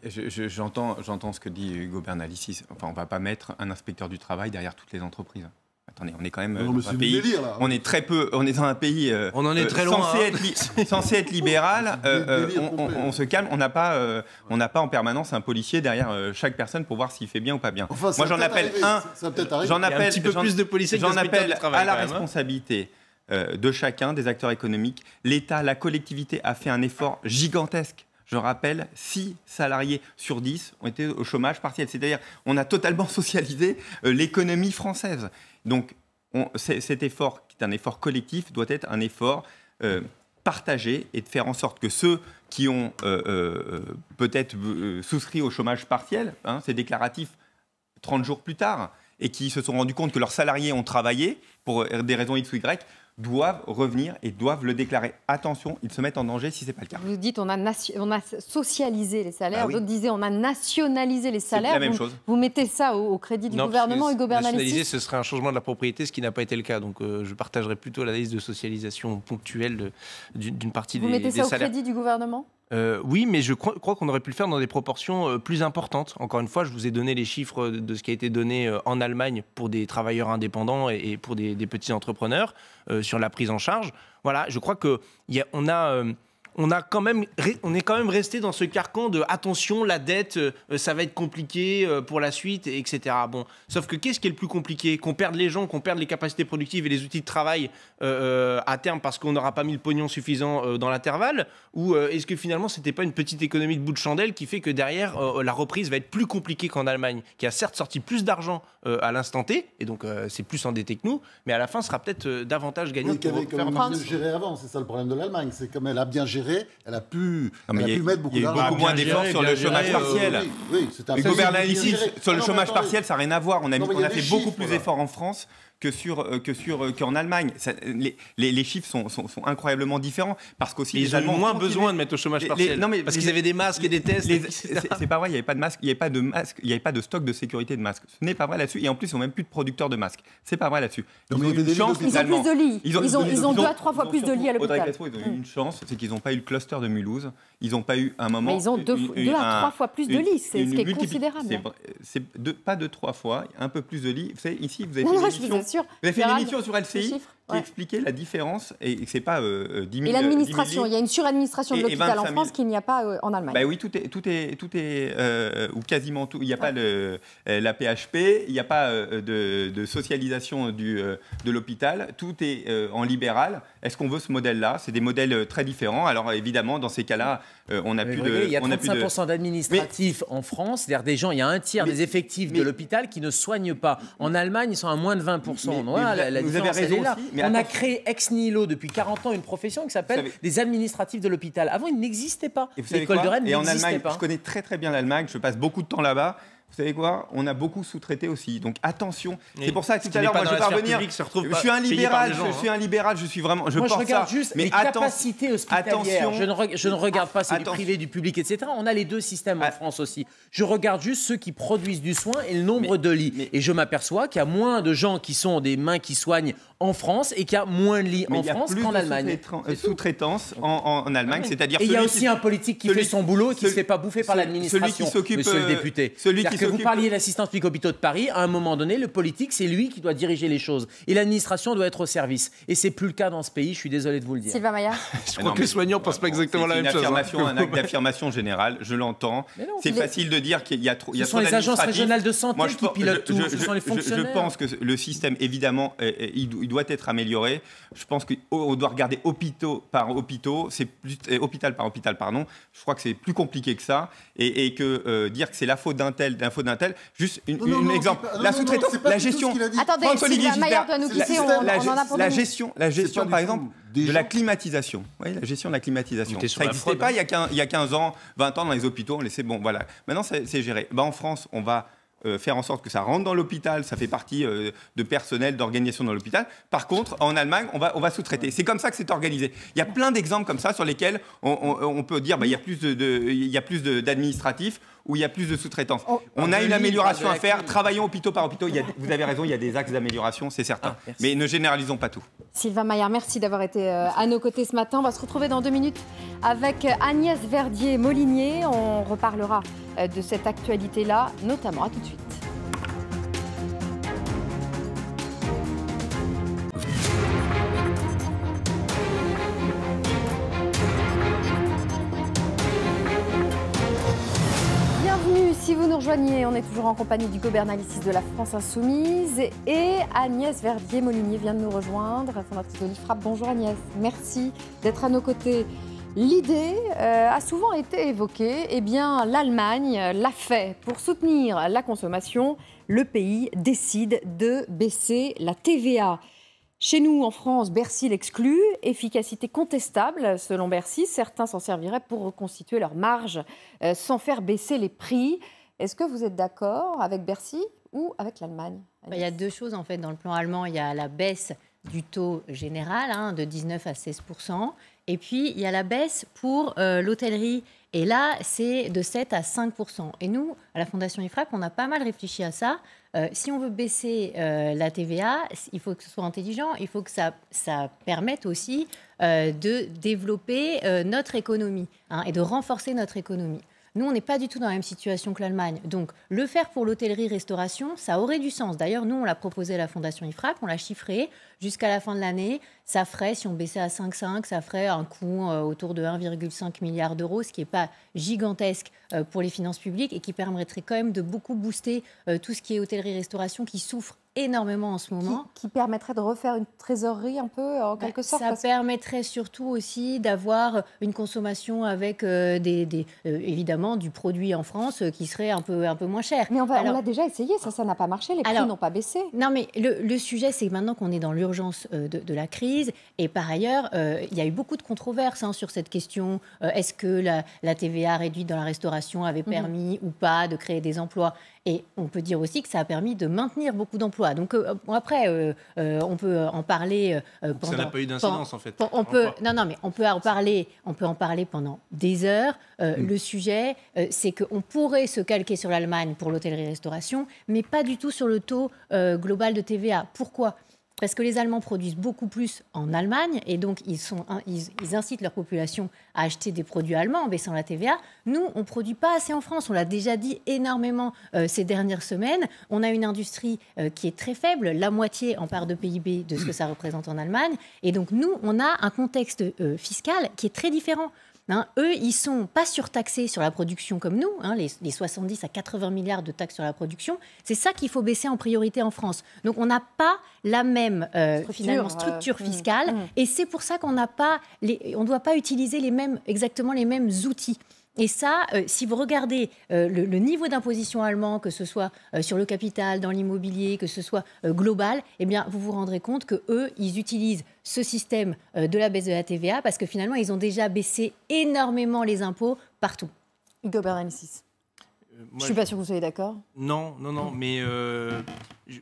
Speaker 4: J'entends ce que dit Hugo Bernal ici. Enfin, on va pas mettre un inspecteur du travail derrière toutes les entreprises. Attendez, on est quand même euh, un pays. On est très peu. On est dans un pays. Euh, on en est euh, très hein. (laughs) Censé, être, libéral. on, se calme. On n'a pas. on n'a pas en permanence un policier derrière chaque personne pour voir s'il fait bien ou pas bien. Moi, j'en appelle un.
Speaker 3: J'en appelle peu plus de policiers. J'en appelle à la hein.
Speaker 4: responsabilité. de chacun, des acteurs économiques. L'État, la collectivité a fait un effort gigantesque je rappelle, 6 salariés sur 10 ont été au chômage partiel. C'est-à-dire, on a totalement (laughs) socialisé euh, l'économie française. Donc, cet effort, qui est un effort collectif, doit être un effort euh, partagé et de faire en sorte que ceux qui ont euh, peut-être souscrit au chômage partiel, hein, c'est déclaratif 30 jours plus tard, et qui se sont rendus compte que leurs salariés ont travaillé pour des raisons X ou Y, doivent revenir et doivent le déclarer. Attention, ils se mettent en danger si ce n'est pas le cas.
Speaker 1: Vous dites on a, socialisé les salaires, ah d'autres disaient on a nationalisé les salaires. C'est La même vous, chose. vous mettez ça au, crédit du gouvernement, et Bernalicis Nationaliser, ce
Speaker 5: serait un changement de la propriété, ce qui n'a pas été le cas. Donc euh, je partagerais plutôt la l'analyse de socialisation ponctuelle d'une partie des, salaires. Vous mettez ça au crédit
Speaker 1: du gouvernement
Speaker 5: euh, oui, mais je crois, qu'on aurait pu le faire dans des proportions euh, plus importantes. Encore une fois, je vous ai donné les chiffres de ce qui a été donné euh, en Allemagne pour des travailleurs indépendants et, pour des, petits entrepreneurs sur la prise en charge. Voilà, je crois qu'on On a on, a quand même, on est quand même resté dans ce carcan de attention, la dette, euh, euh, ça va être compliqué euh, pour la suite, etc. Bon, sauf que qu'est-ce qui est le plus compliqué Qu'on perde les gens, qu'on perde les capacités productives et les outils de travail à terme parce qu'on n'aura pas mis le pognon suffisant dans l'intervalle Ou est-ce que finalement, ce n'était pas une petite économie de bout de chandelle qui fait que derrière, la reprise va être plus compliquée qu'en Allemagne, qui a certes sorti plus d'argent à l'instant T, et donc c'est plus endetté que nous, mais à la fin sera peut-être davantage gagné
Speaker 3: avait géré avant, c'est ça le problème de l'Allemagne, c'est comme elle a bien géré elle a pu, mettre beaucoup moins d'efforts sur le chômage partiel. Oui, c'est un ici, sur le chômage partiel,
Speaker 4: ça n'a rien à voir. on a fait beaucoup plus d'efforts en France que sur euh, que sur euh, qu'en Allemagne. les, les, les, chiffres sont, sont, sont, incroyablement différents parce qu'aussi les, ils Allemands ont moins besoin de mettre au chômage partiel. non mais parce qu'ils avaient des masques et des tests. C'est pas vrai, il n'y avait pas de masques, il n'y avait pas de masque il n'y avait pas de stock de sécurité de masques. Ce n'est pas vrai là-dessus. Et en plus, ils n'ont même plus de producteurs de masques. C'est pas vrai là-dessus. Ils, ont, ils ont plus de Ils ont, deux à trois fois plus de lits à l'hôpital. Ils ont hmm. une chance, c'est qu'ils n'ont pas eu le cluster de Mulhouse. Ils n'ont pas eu un moment. Mais ils ont deux, à trois fois plus de lits. C'est ce qui est considérable. C'est pas deux, trois fois, un peu plus de lits. Ici, vous avez vous avez fait une émission sur LCI qui expliquait la différence et que c'est pas euh, euh Et l'administration, euh, il y a une
Speaker 1: suradministration de l'hôpital en France qu'il n'y a pas euh, en Allemagne.
Speaker 4: Bah oui, tout est, tout est, tout est ou quasiment tout. Il n'y a pas le, la PHP, il n'y a pas de, socialisation du, de l'hôpital. Tout est en libéral. Est-ce qu'on veut ce modèle-là C'est des modèles très différents. Alors évidemment, dans ces cas-là, on n'a plus voyez, de. Il y a 35%
Speaker 2: d'administratifs en France, c'est-à-dire des gens, il y a un tiers des effectifs de l'hôpital qui ne soignent pas. En Allemagne, ils sont à moins de 20%. la, vous avez raison là on a créé ex nihilo depuis 40 ans une profession qui s'appelle des administratifs de l'hôpital. Avant, il n'existait pas. L'école de Rennes n'existait pas. Je
Speaker 4: connais très très bien l'Allemagne, je passe beaucoup de temps là-bas vous savez quoi On a beaucoup sous-traité aussi. Donc attention. C'est pour ça que tout à l'heure, moi, je vais revenir. Je suis un libéral. je hein. suis un libéral. Je suis vraiment. Je moi, regarde ça, juste mais Attention. Je ne, je ne regarde pas c'est du privé, du public,
Speaker 2: etc. On a les deux systèmes en ah. France aussi. Je regarde juste ceux qui produisent du soin et le nombre de lits. et je m'aperçois qu'il y a moins de gens qui sont des mains qui soignent en France et qu'il y a moins de lits en France qu'en Allemagne. Sous-traitance euh, en Allemagne, ah c'est-à-dire. Et il y a aussi un politique qui fait son boulot et qui ne se fait pas bouffer par l'administration. Celui qui s'occupe. le euh, député. Celui vous parliez de l'assistance publique hôpitaux de Paris. À un moment donné, le politique, c'est lui qui doit diriger les choses. Et l'administration doit être au service. Et c'est plus le cas dans
Speaker 4: ce pays, je suis désolé de vous le dire. Sylvain Maillard (laughs) Je crois que les soignants ne pensent pas exactement la même chose. C'est hein. un acte (laughs) d'affirmation générale, je l'entends. C'est facile de dire qu'il y a trop. ce sont les agences régionales de santé qui pilotent tout, je, ce sont les fonctionnaires. Je pense que le système, évidemment, il, doit être amélioré. Je pense qu'on oh, doit regarder hôpitaux par hôpitaux, c'est plus, euh, hôpital par hôpital, pardon. Je crois que c'est plus compliqué que ça. Et, que euh, dire que c'est la faute d'un tel, d'un faute d'un tel. Juste un exemple. la sous-traitance, la gestion. Attendez, La gestion, la gestion par exemple, de la climatisation. voyez, la gestion de la climatisation. Ça n'existait pas hein. il y a 15 ans, 20 ans dans les hôpitaux, on laissait, bon, voilà. Maintenant, c'est géré. Bah, en France, on va. Euh, faire en sorte que ça rentre dans l'hôpital, ça fait partie euh, de personnel, d'organisation dans l'hôpital. Par contre, en Allemagne, on va, on va sous-traiter. C'est comme ça que c'est organisé. Il y a plein d'exemples comme ça sur lesquels on, peut dire bah, il y a plus De, il y a plus d'administratifs où il y a plus de sous-traitance. Oh. on ah, a une amélioration à faire. Travaillons hôpitaux par hôpitaux. vous avez raison, il y a des axes d'amélioration, c'est certain. Ah, Mais ne généralisons pas tout.
Speaker 1: Sylvain Maillard, merci d'avoir été euh, à nos côtés ce matin. On va se retrouver dans deux minutes avec euh, Agnès Verdier-Molinier. On reparlera euh, de cette actualité-là, notamment. À tout de suite. Si vous nous rejoignez, on est toujours en compagnie du gouvernaliste de la France Insoumise et Agnès Verdier-Molinier vient de nous rejoindre, Bonjour Agnès, merci d'être à nos côtés. L'idée euh, a souvent été évoquée, eh bien l'Allemagne l'a fait. Pour soutenir la consommation, le pays décide de baisser la TVA. Chez nous, en France, Bercy l'exclut. Efficacité contestable, selon Bercy. Certains s'en serviraient pour reconstituer leur marge euh, sans faire baisser les prix. Est-ce que vous êtes d'accord avec Bercy ou avec l'Allemagne
Speaker 7: bah, Il y a deux choses, en fait, dans le plan allemand. Il y a la baisse du taux général, hein, de 19 à 16 et puis il y a la baisse pour euh, l'hôtellerie et là, c'est de 7 à 5 Et nous, à la Fondation IFRAP, on a pas mal réfléchi à ça. Euh, si on veut baisser euh, la TVA, il faut que ce soit intelligent, il faut que ça, permette aussi euh, de développer notre économie hein, et de renforcer notre économie. Nous, on n'est pas du tout dans la même situation que l'Allemagne. Donc, le faire pour l'hôtellerie-restauration, ça aurait du sens. D'ailleurs, nous, on l'a proposé à la Fondation IFRAP, on l'a chiffré jusqu'à la fin de l'année, ça ferait, si on baissait à 5,5, ça ferait un coût euh, autour de 1,5 milliard d'euros, ce qui n'est pas gigantesque euh, pour les finances publiques et qui permettrait quand même de beaucoup booster euh, tout ce qui est hôtellerie-restauration
Speaker 1: qui souffre énormément en ce moment. Qui, permettrait de refaire une trésorerie un peu, en bah, quelque sorte Ça
Speaker 7: permettrait surtout aussi d'avoir une consommation avec, des, évidemment, du produit en France qui serait un peu, un peu moins cher. Mais on, l'a a déjà essayé, ça, ça n'a pas marché, les prix n'ont pas baissé. Non, mais le, sujet, c'est maintenant qu'on est dans l'urgence euh, de, la crise. Et par ailleurs, euh, il y a eu beaucoup de controverses hein, sur cette question. Euh, est-ce que la, TVA réduite dans la restauration avait mhm. permis ou pas de créer des emplois et on peut dire aussi que ça a permis de maintenir beaucoup d'emplois. Donc après, on peut en parler. Pendant, ça n'a pas eu d'incidence en fait. On, peut, non, non, mais on peut en parler. On peut en parler pendant des heures. Mm. Le sujet, c'est qu'on pourrait se calquer sur l'Allemagne pour l'hôtellerie-restauration, mais pas du tout sur le taux global de TVA. Pourquoi parce que les Allemands produisent beaucoup plus en Allemagne et donc ils, sont, ils, incitent leur population à acheter des produits allemands en baissant la TVA. Nous, on ne produit pas assez en France. On l'a déjà dit énormément euh, ces dernières semaines. On a une industrie euh, qui est très faible, la moitié en part de PIB de ce que ça représente en Allemagne. Et donc nous, on a un contexte euh, fiscal qui est très différent. Hein. eux, ils sont pas surtaxés sur la production comme nous, hein, les, 70 à 80 milliards de taxes sur la production. C'est ça qu'il faut baisser en priorité en France. Donc on n'a pas la même euh, structure, euh, hmm, fiscale, hmm. et c'est pour ça qu'on n'a pas, on ne doit pas utiliser les mêmes, exactement les mêmes outils. Et ça, euh, si vous regardez euh, le, niveau d'imposition allemand, que ce soit euh, sur le capital, dans l'immobilier, que ce soit global, eh bien, vous vous rendrez compte que eux, ils utilisent ce système de la baisse de la TVA parce que finalement, ils ont déjà baissé énormément les impôts partout.
Speaker 1: Hugo Berensis. je ne suis pas sûr que vous soyez d'accord.
Speaker 5: Non, non, non, mais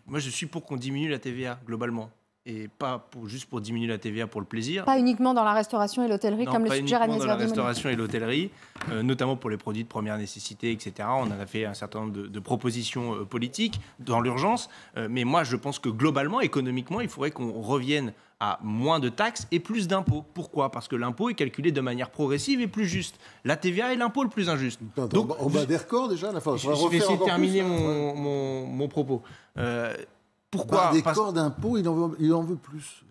Speaker 5: moi je suis pour qu'on diminue la TVA globalement et pas pour, juste pour diminuer la TVA pour le plaisir. Pas
Speaker 1: uniquement dans la restauration et l'hôtellerie, comme le suggère Agnès dans la restauration
Speaker 5: et l'hôtellerie, euh, notamment pour les produits de première nécessité, etc. On en a fait un certain nombre de, propositions euh, politiques dans l'urgence, euh, mais moi je pense que globalement, économiquement, il faudrait qu'on revienne à moins de taxes et plus d'impôts. Pourquoi Parce que l'impôt est calculé de manière progressive et plus juste. La TVA est l'impôt le plus
Speaker 3: injuste. Donc, on bat des records déjà la fois. Je, vais essayer de terminer mon, mon, mon, propos. Pourquoi des Parce... corps d'impôts, il, il en veut plus.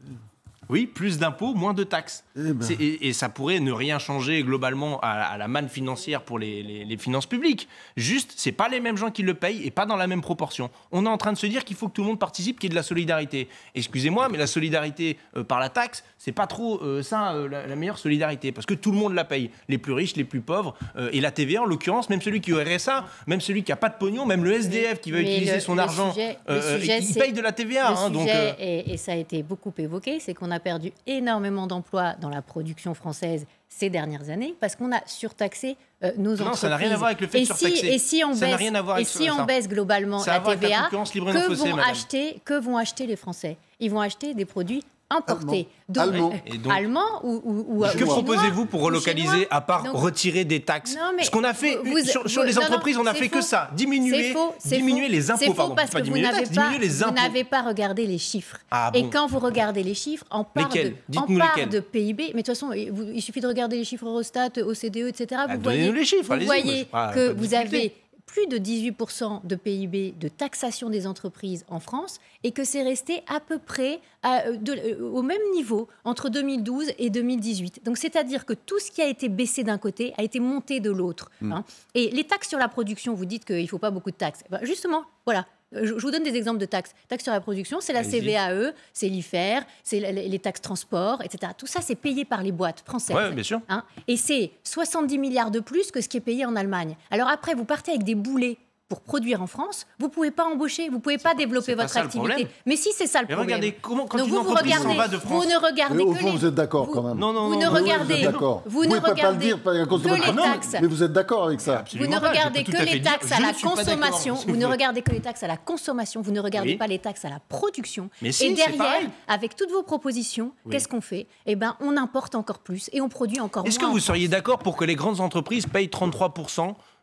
Speaker 3: Oui, plus d'impôts,
Speaker 5: moins de taxes. Eh ben. et, ça pourrait ne rien changer globalement à, la manne financière pour les, finances publiques. Juste, c'est pas les mêmes gens qui le payent et pas dans la même proportion. On est en train de se dire qu'il faut que tout le monde participe, qu'il y ait de la solidarité. Excusez-moi, mais la solidarité euh, par la taxe, c'est pas trop euh, ça euh, la, meilleure solidarité parce que tout le monde la paye, les plus riches, les plus pauvres et la TVA en l'occurrence, même celui qui aurait ça, même celui qui a pas de pognon, même le SDF qui va utiliser son argent, il paye de la
Speaker 7: TVA. Hein, et ça a été beaucoup évoqué, c'est qu'on a perdu énormément d'emplois dans la production française ces dernières années parce qu'on a surtaxé euh, nos entreprises. Non, ça n'a rien à voir avec le fait et de surtaxer. Si, et si on baisse, rien à voir et si on baisse globalement la TVA, que, vont acheter, que vont acheter les Français Ils vont acheter des produits importés. Allemands Allemand. Allemand ou, ou, Que proposez-vous pour relocaliser à part retirer
Speaker 5: des taxes Ce qu'on a fait sur, les entreprises, on a fait que ça, diminuer, diminuer les impôts. Faux parce que vous n'avez
Speaker 7: pas, regardé les chiffres. Ah et quand vous regardez les chiffres, en part, de, PIB, mais de toute façon, il suffit de regarder les chiffres Eurostat, OCDE, etc. Ah, les chiffres, vous voyez que vous avez plus de 18% de PIB de taxation des entreprises en France et que c'est resté à peu près euh, euh, au même niveau entre 2012 et 2018. Donc c'est-à-dire que tout ce qui a été baissé d'un côté a été monté de l'autre. Hmm. Hein. Et les taxes sur la production, vous dites qu'il ne faut pas beaucoup de taxes. Ben, justement, voilà, euh, je vous donne des exemples de taxes. Taxe sur la production, c'est la CVAE, c'est l'IFER, c'est les taxes transport, etc. Tout ça, c'est payé par les boîtes françaises. Oui, bien sûr. Hein. et c'est 70 milliards de plus que ce qui est payé en Allemagne. Alors après, vous partez avec des boulets pour produire en France, vous pouvez pas embaucher, vous pouvez pas, développer votre activité. Mais si, c'est ça le Mais problème. Regardez, comment, quand une vous, entreprise regardez, va de France, vous ne regardez que les... vous
Speaker 3: êtes d'accord quand même. Non, non, vous non, ne vous regardez, vous, vous ne regardez pas le dire les taxes. Mais vous êtes d'accord avec ça Vous ne regardez que les taxes à la consommation. Vous ne regardez
Speaker 7: que les taxes à la consommation. Vous ne regardez pas les taxes à la production. Et derrière, avec toutes vos propositions, qu'est-ce qu'on fait Eh ben, on importe encore plus et on produit encore moins. Est-ce que vous seriez
Speaker 5: d'accord pour que les grandes entreprises payent 33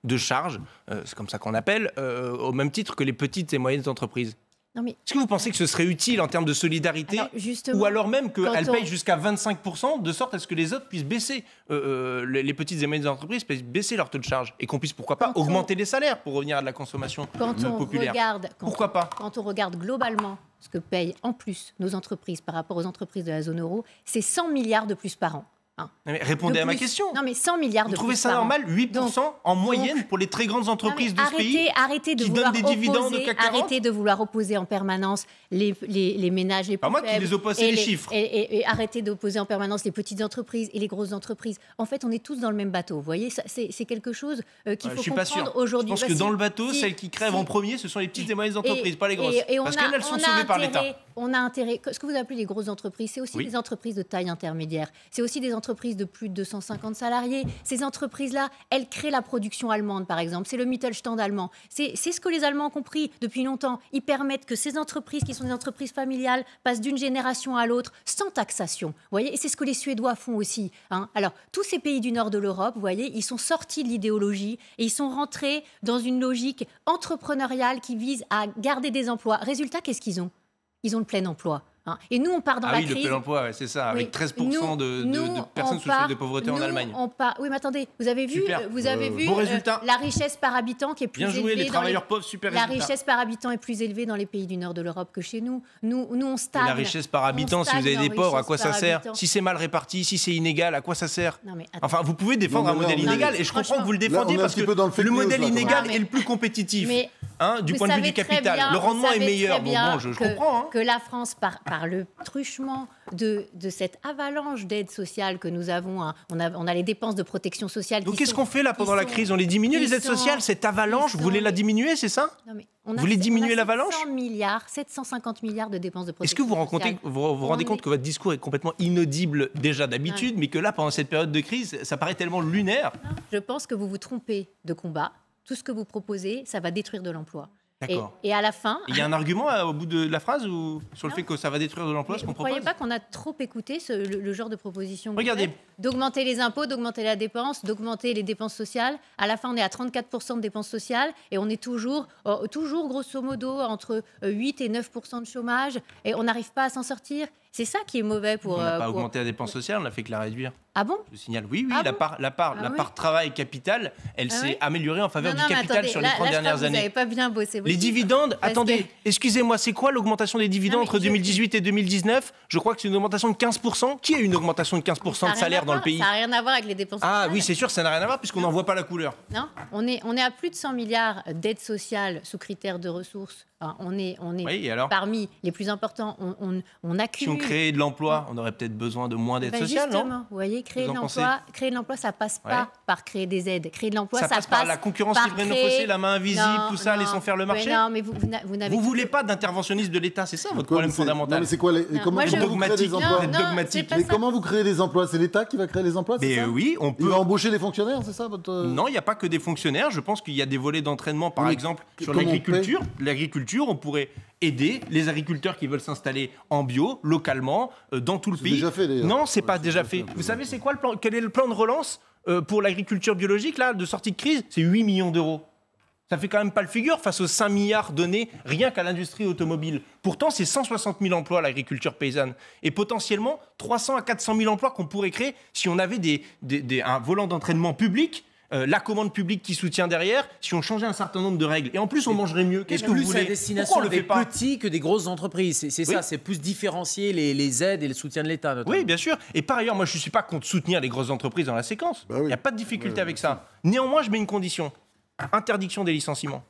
Speaker 5: de charges, euh, c'est comme ça qu'on appelle, euh, au même titre que les petites et moyennes entreprises est-ce que vous pensez que ce serait utile en termes de solidarité Ou alors même qu'elles payent paye jusqu'à 25% de sorte à ce que les autres puissent baisser, euh, les, petites et moyennes entreprises puissent baisser leur taux de charge et qu'on puisse, pourquoi pas, augmenter les salaires pour revenir à de la consommation populaire.
Speaker 7: pas Quand on regarde globalement ce que payent en plus nos entreprises par rapport aux entreprises de la zone euro, c'est 100 milliards de plus par an. Hein.
Speaker 5: Mais répondez à ma question.
Speaker 7: Non, mais 100 milliards Vous de trouvez ça normal 8%
Speaker 5: en moyenne pour les très grandes entreprises de ce pays arrêtez de vouloir des opposer, dividendes de Arrêtez de
Speaker 7: vouloir opposer en permanence les, les, les ménages les plus moi qui les et les, chiffres. Et, arrêtez d'opposer en permanence les petites entreprises et les grosses entreprises. En fait, on est tous dans le même bateau. Vous voyez, c'est quelque chose euh, qu'il faut comprendre aujourd'hui. Je pense bah que dans le bateau, celles qui
Speaker 5: crèvent en premier, ce sont les petites et moyennes entreprises, pas les grosses. Parce qu'elles, sont sauvées par l'État.
Speaker 7: On a intérêt... Ce que vous appelez les grosses entreprises, c'est aussi des entreprises de taille intermédiaire. C'est aussi des entreprises entreprises de plus de 250 salariés. Ces entreprises-là, elles créent la production allemande, par exemple. C'est le Mittelstand allemand. C'est ce que les Allemands ont compris depuis longtemps. Ils permettent que ces entreprises, qui sont des entreprises familiales, passent d'une génération à l'autre sans taxation. voyez, et c'est ce que les Suédois font aussi. Hein. Alors, tous ces pays du nord de l'Europe, vous voyez, ils sont sortis de l'idéologie et ils sont rentrés dans une logique entrepreneuriale qui vise à garder des emplois. Résultat, qu'est-ce qu'ils ont Ils ont le plein emploi. Hein. Et nous, on part dans ah la oui, le Pôle
Speaker 5: emploi, c'est ça, avec 13% de, de, personnes sous de pauvreté en Allemagne. On
Speaker 7: part... Oui, mais attendez, vous avez vu, vous avez euh, vu euh, la richesse par habitant qui est plus Bien joué, les travailleurs pauvres, super La richesse par habitant est plus élevée dans les pays du nord de l'Europe que chez nous. Nous, nous on stagne. la richesse par habitant, si vous avez des pauvres, à quoi ça sert Si
Speaker 5: c'est mal réparti, si c'est inégal, à quoi ça sert mais Enfin, vous pouvez défendre un modèle inégal, et je comprends que vous le défendiez parce que le modèle inégal est le plus compétitif.
Speaker 3: Hein, du point de vue du capital, le rendement est meilleur. je comprends.
Speaker 7: Hein. Que la France, par le truchement de, cette avalanche d'aides sociales que nous avons. Hein. On, a, les dépenses de protection sociale. Donc qu'est-ce qu'on fait là pendant la crise On les diminue les aides sociales
Speaker 5: Cette avalanche, vous voulez la diminuer, c'est ça non, mais on Vous voulez diminuer l'avalanche 700 milliards,
Speaker 7: 750 milliards de dépenses de protection Est-ce que vous vous, rendez
Speaker 5: compte que votre discours est complètement inaudible déjà d'habitude, mais que là, pendant cette période de crise, ça paraît tellement lunaire
Speaker 7: Je pense que vous vous trompez de combat. Tout ce que vous proposez, ça va détruire de l'emploi. Et, à la fin.
Speaker 5: Il y a un argument euh, au bout de la phrase ou sur le fait que ça va détruire de l'emploi ce ne croyez pas
Speaker 7: qu'on a trop écouté le, genre de proposition Regardez. D'augmenter les impôts, d'augmenter la dépense, d'augmenter les dépenses sociales. À la fin, on est à 34% de dépenses sociales et on est toujours, euh, toujours grosso modo, entre 8 euh, et 9% de chômage et on n'arrive pas à s'en sortir. C'est ça qui est mauvais pour. On n'a euh, pas augmenté la
Speaker 5: dépense sociale, on n'a fait que la réduire. Ah bon Je signale. Oui, oui, ah la, part, ah la, part, travail capital, elle ah s'est améliorée en faveur du capital sur les trois dernières années. vous années.
Speaker 7: pas bien bossé. les dividendes,
Speaker 5: attendez, excusez-moi, c'est quoi l'augmentation des dividendes entre 2018 et 2019 Je crois que c'est une augmentation de 15%. Qui a une augmentation de 15% de salaire dans le pays Ça n'a rien
Speaker 7: à voir avec les dépenses sociales. Ah
Speaker 5: oui, c'est sûr, ça n'a rien à voir puisqu'on n'en voit pas la couleur.
Speaker 7: Non, on est, on est à plus de 100 milliards d'aides sociales sous critères de ressources on est, on est parmi les plus importants. On, on, on accumule. Si on créait
Speaker 5: de l'emploi, on aurait peut-être besoin de moins d'aide ben, sociales sociale, non
Speaker 7: Vous voyez, créer de l'emploi, créer de l'emploi, ça passe pas par créer des aides. Créer de l'emploi, ça, passe, par la concurrence libre et nos la main invisible, tout ça, laissant faire le marché. Mais non, mais vous, vous n'avez. Vous voulez
Speaker 5: pas d'interventionniste de l'État, c'est ça votre problème fondamental C'est quoi les, comment vous, Mais comment vous
Speaker 3: créez des emplois C'est l'État qui va créer les emplois Mais oui, on peut embaucher des fonctionnaires, c'est ça votre Non,
Speaker 5: il n'y a pas que des fonctionnaires. Je pense qu'il y a des volets d'entraînement, par exemple, sur l'agriculture. L'agriculture on pourrait aider les agriculteurs qui veulent s'installer en bio, localement, euh, dans tout le pays. Déjà fait, non, c'est pas déjà fait. Vous savez, c'est quoi le plan Quel est le plan de relance euh, pour l'agriculture biologique là de sortie de crise C'est 8 millions d'euros. Ça fait quand même pas le figure face aux 5 milliards donnés rien qu'à l'industrie automobile. Pourtant, c'est 160 000 emplois l'agriculture paysanne et potentiellement 300 à 400 000 emplois qu'on pourrait créer si on avait un volant d'entraînement public euh, la commande publique qui soutient derrière, si on changeait un certain nombre de règles. Et en plus, on mangerait mieux. Qu'est-ce que vous voulez destination le petits que des grosses entreprises. C'est ça, c'est plus différencier les, aides et le soutien de l'État. Oui, bien sûr. Et par ailleurs, moi, je ne suis pas contre soutenir les grosses entreprises dans la séquence. Bah Il n'y a pas de difficulté avec ça. Néanmoins, je mets une condition interdiction des licenciements.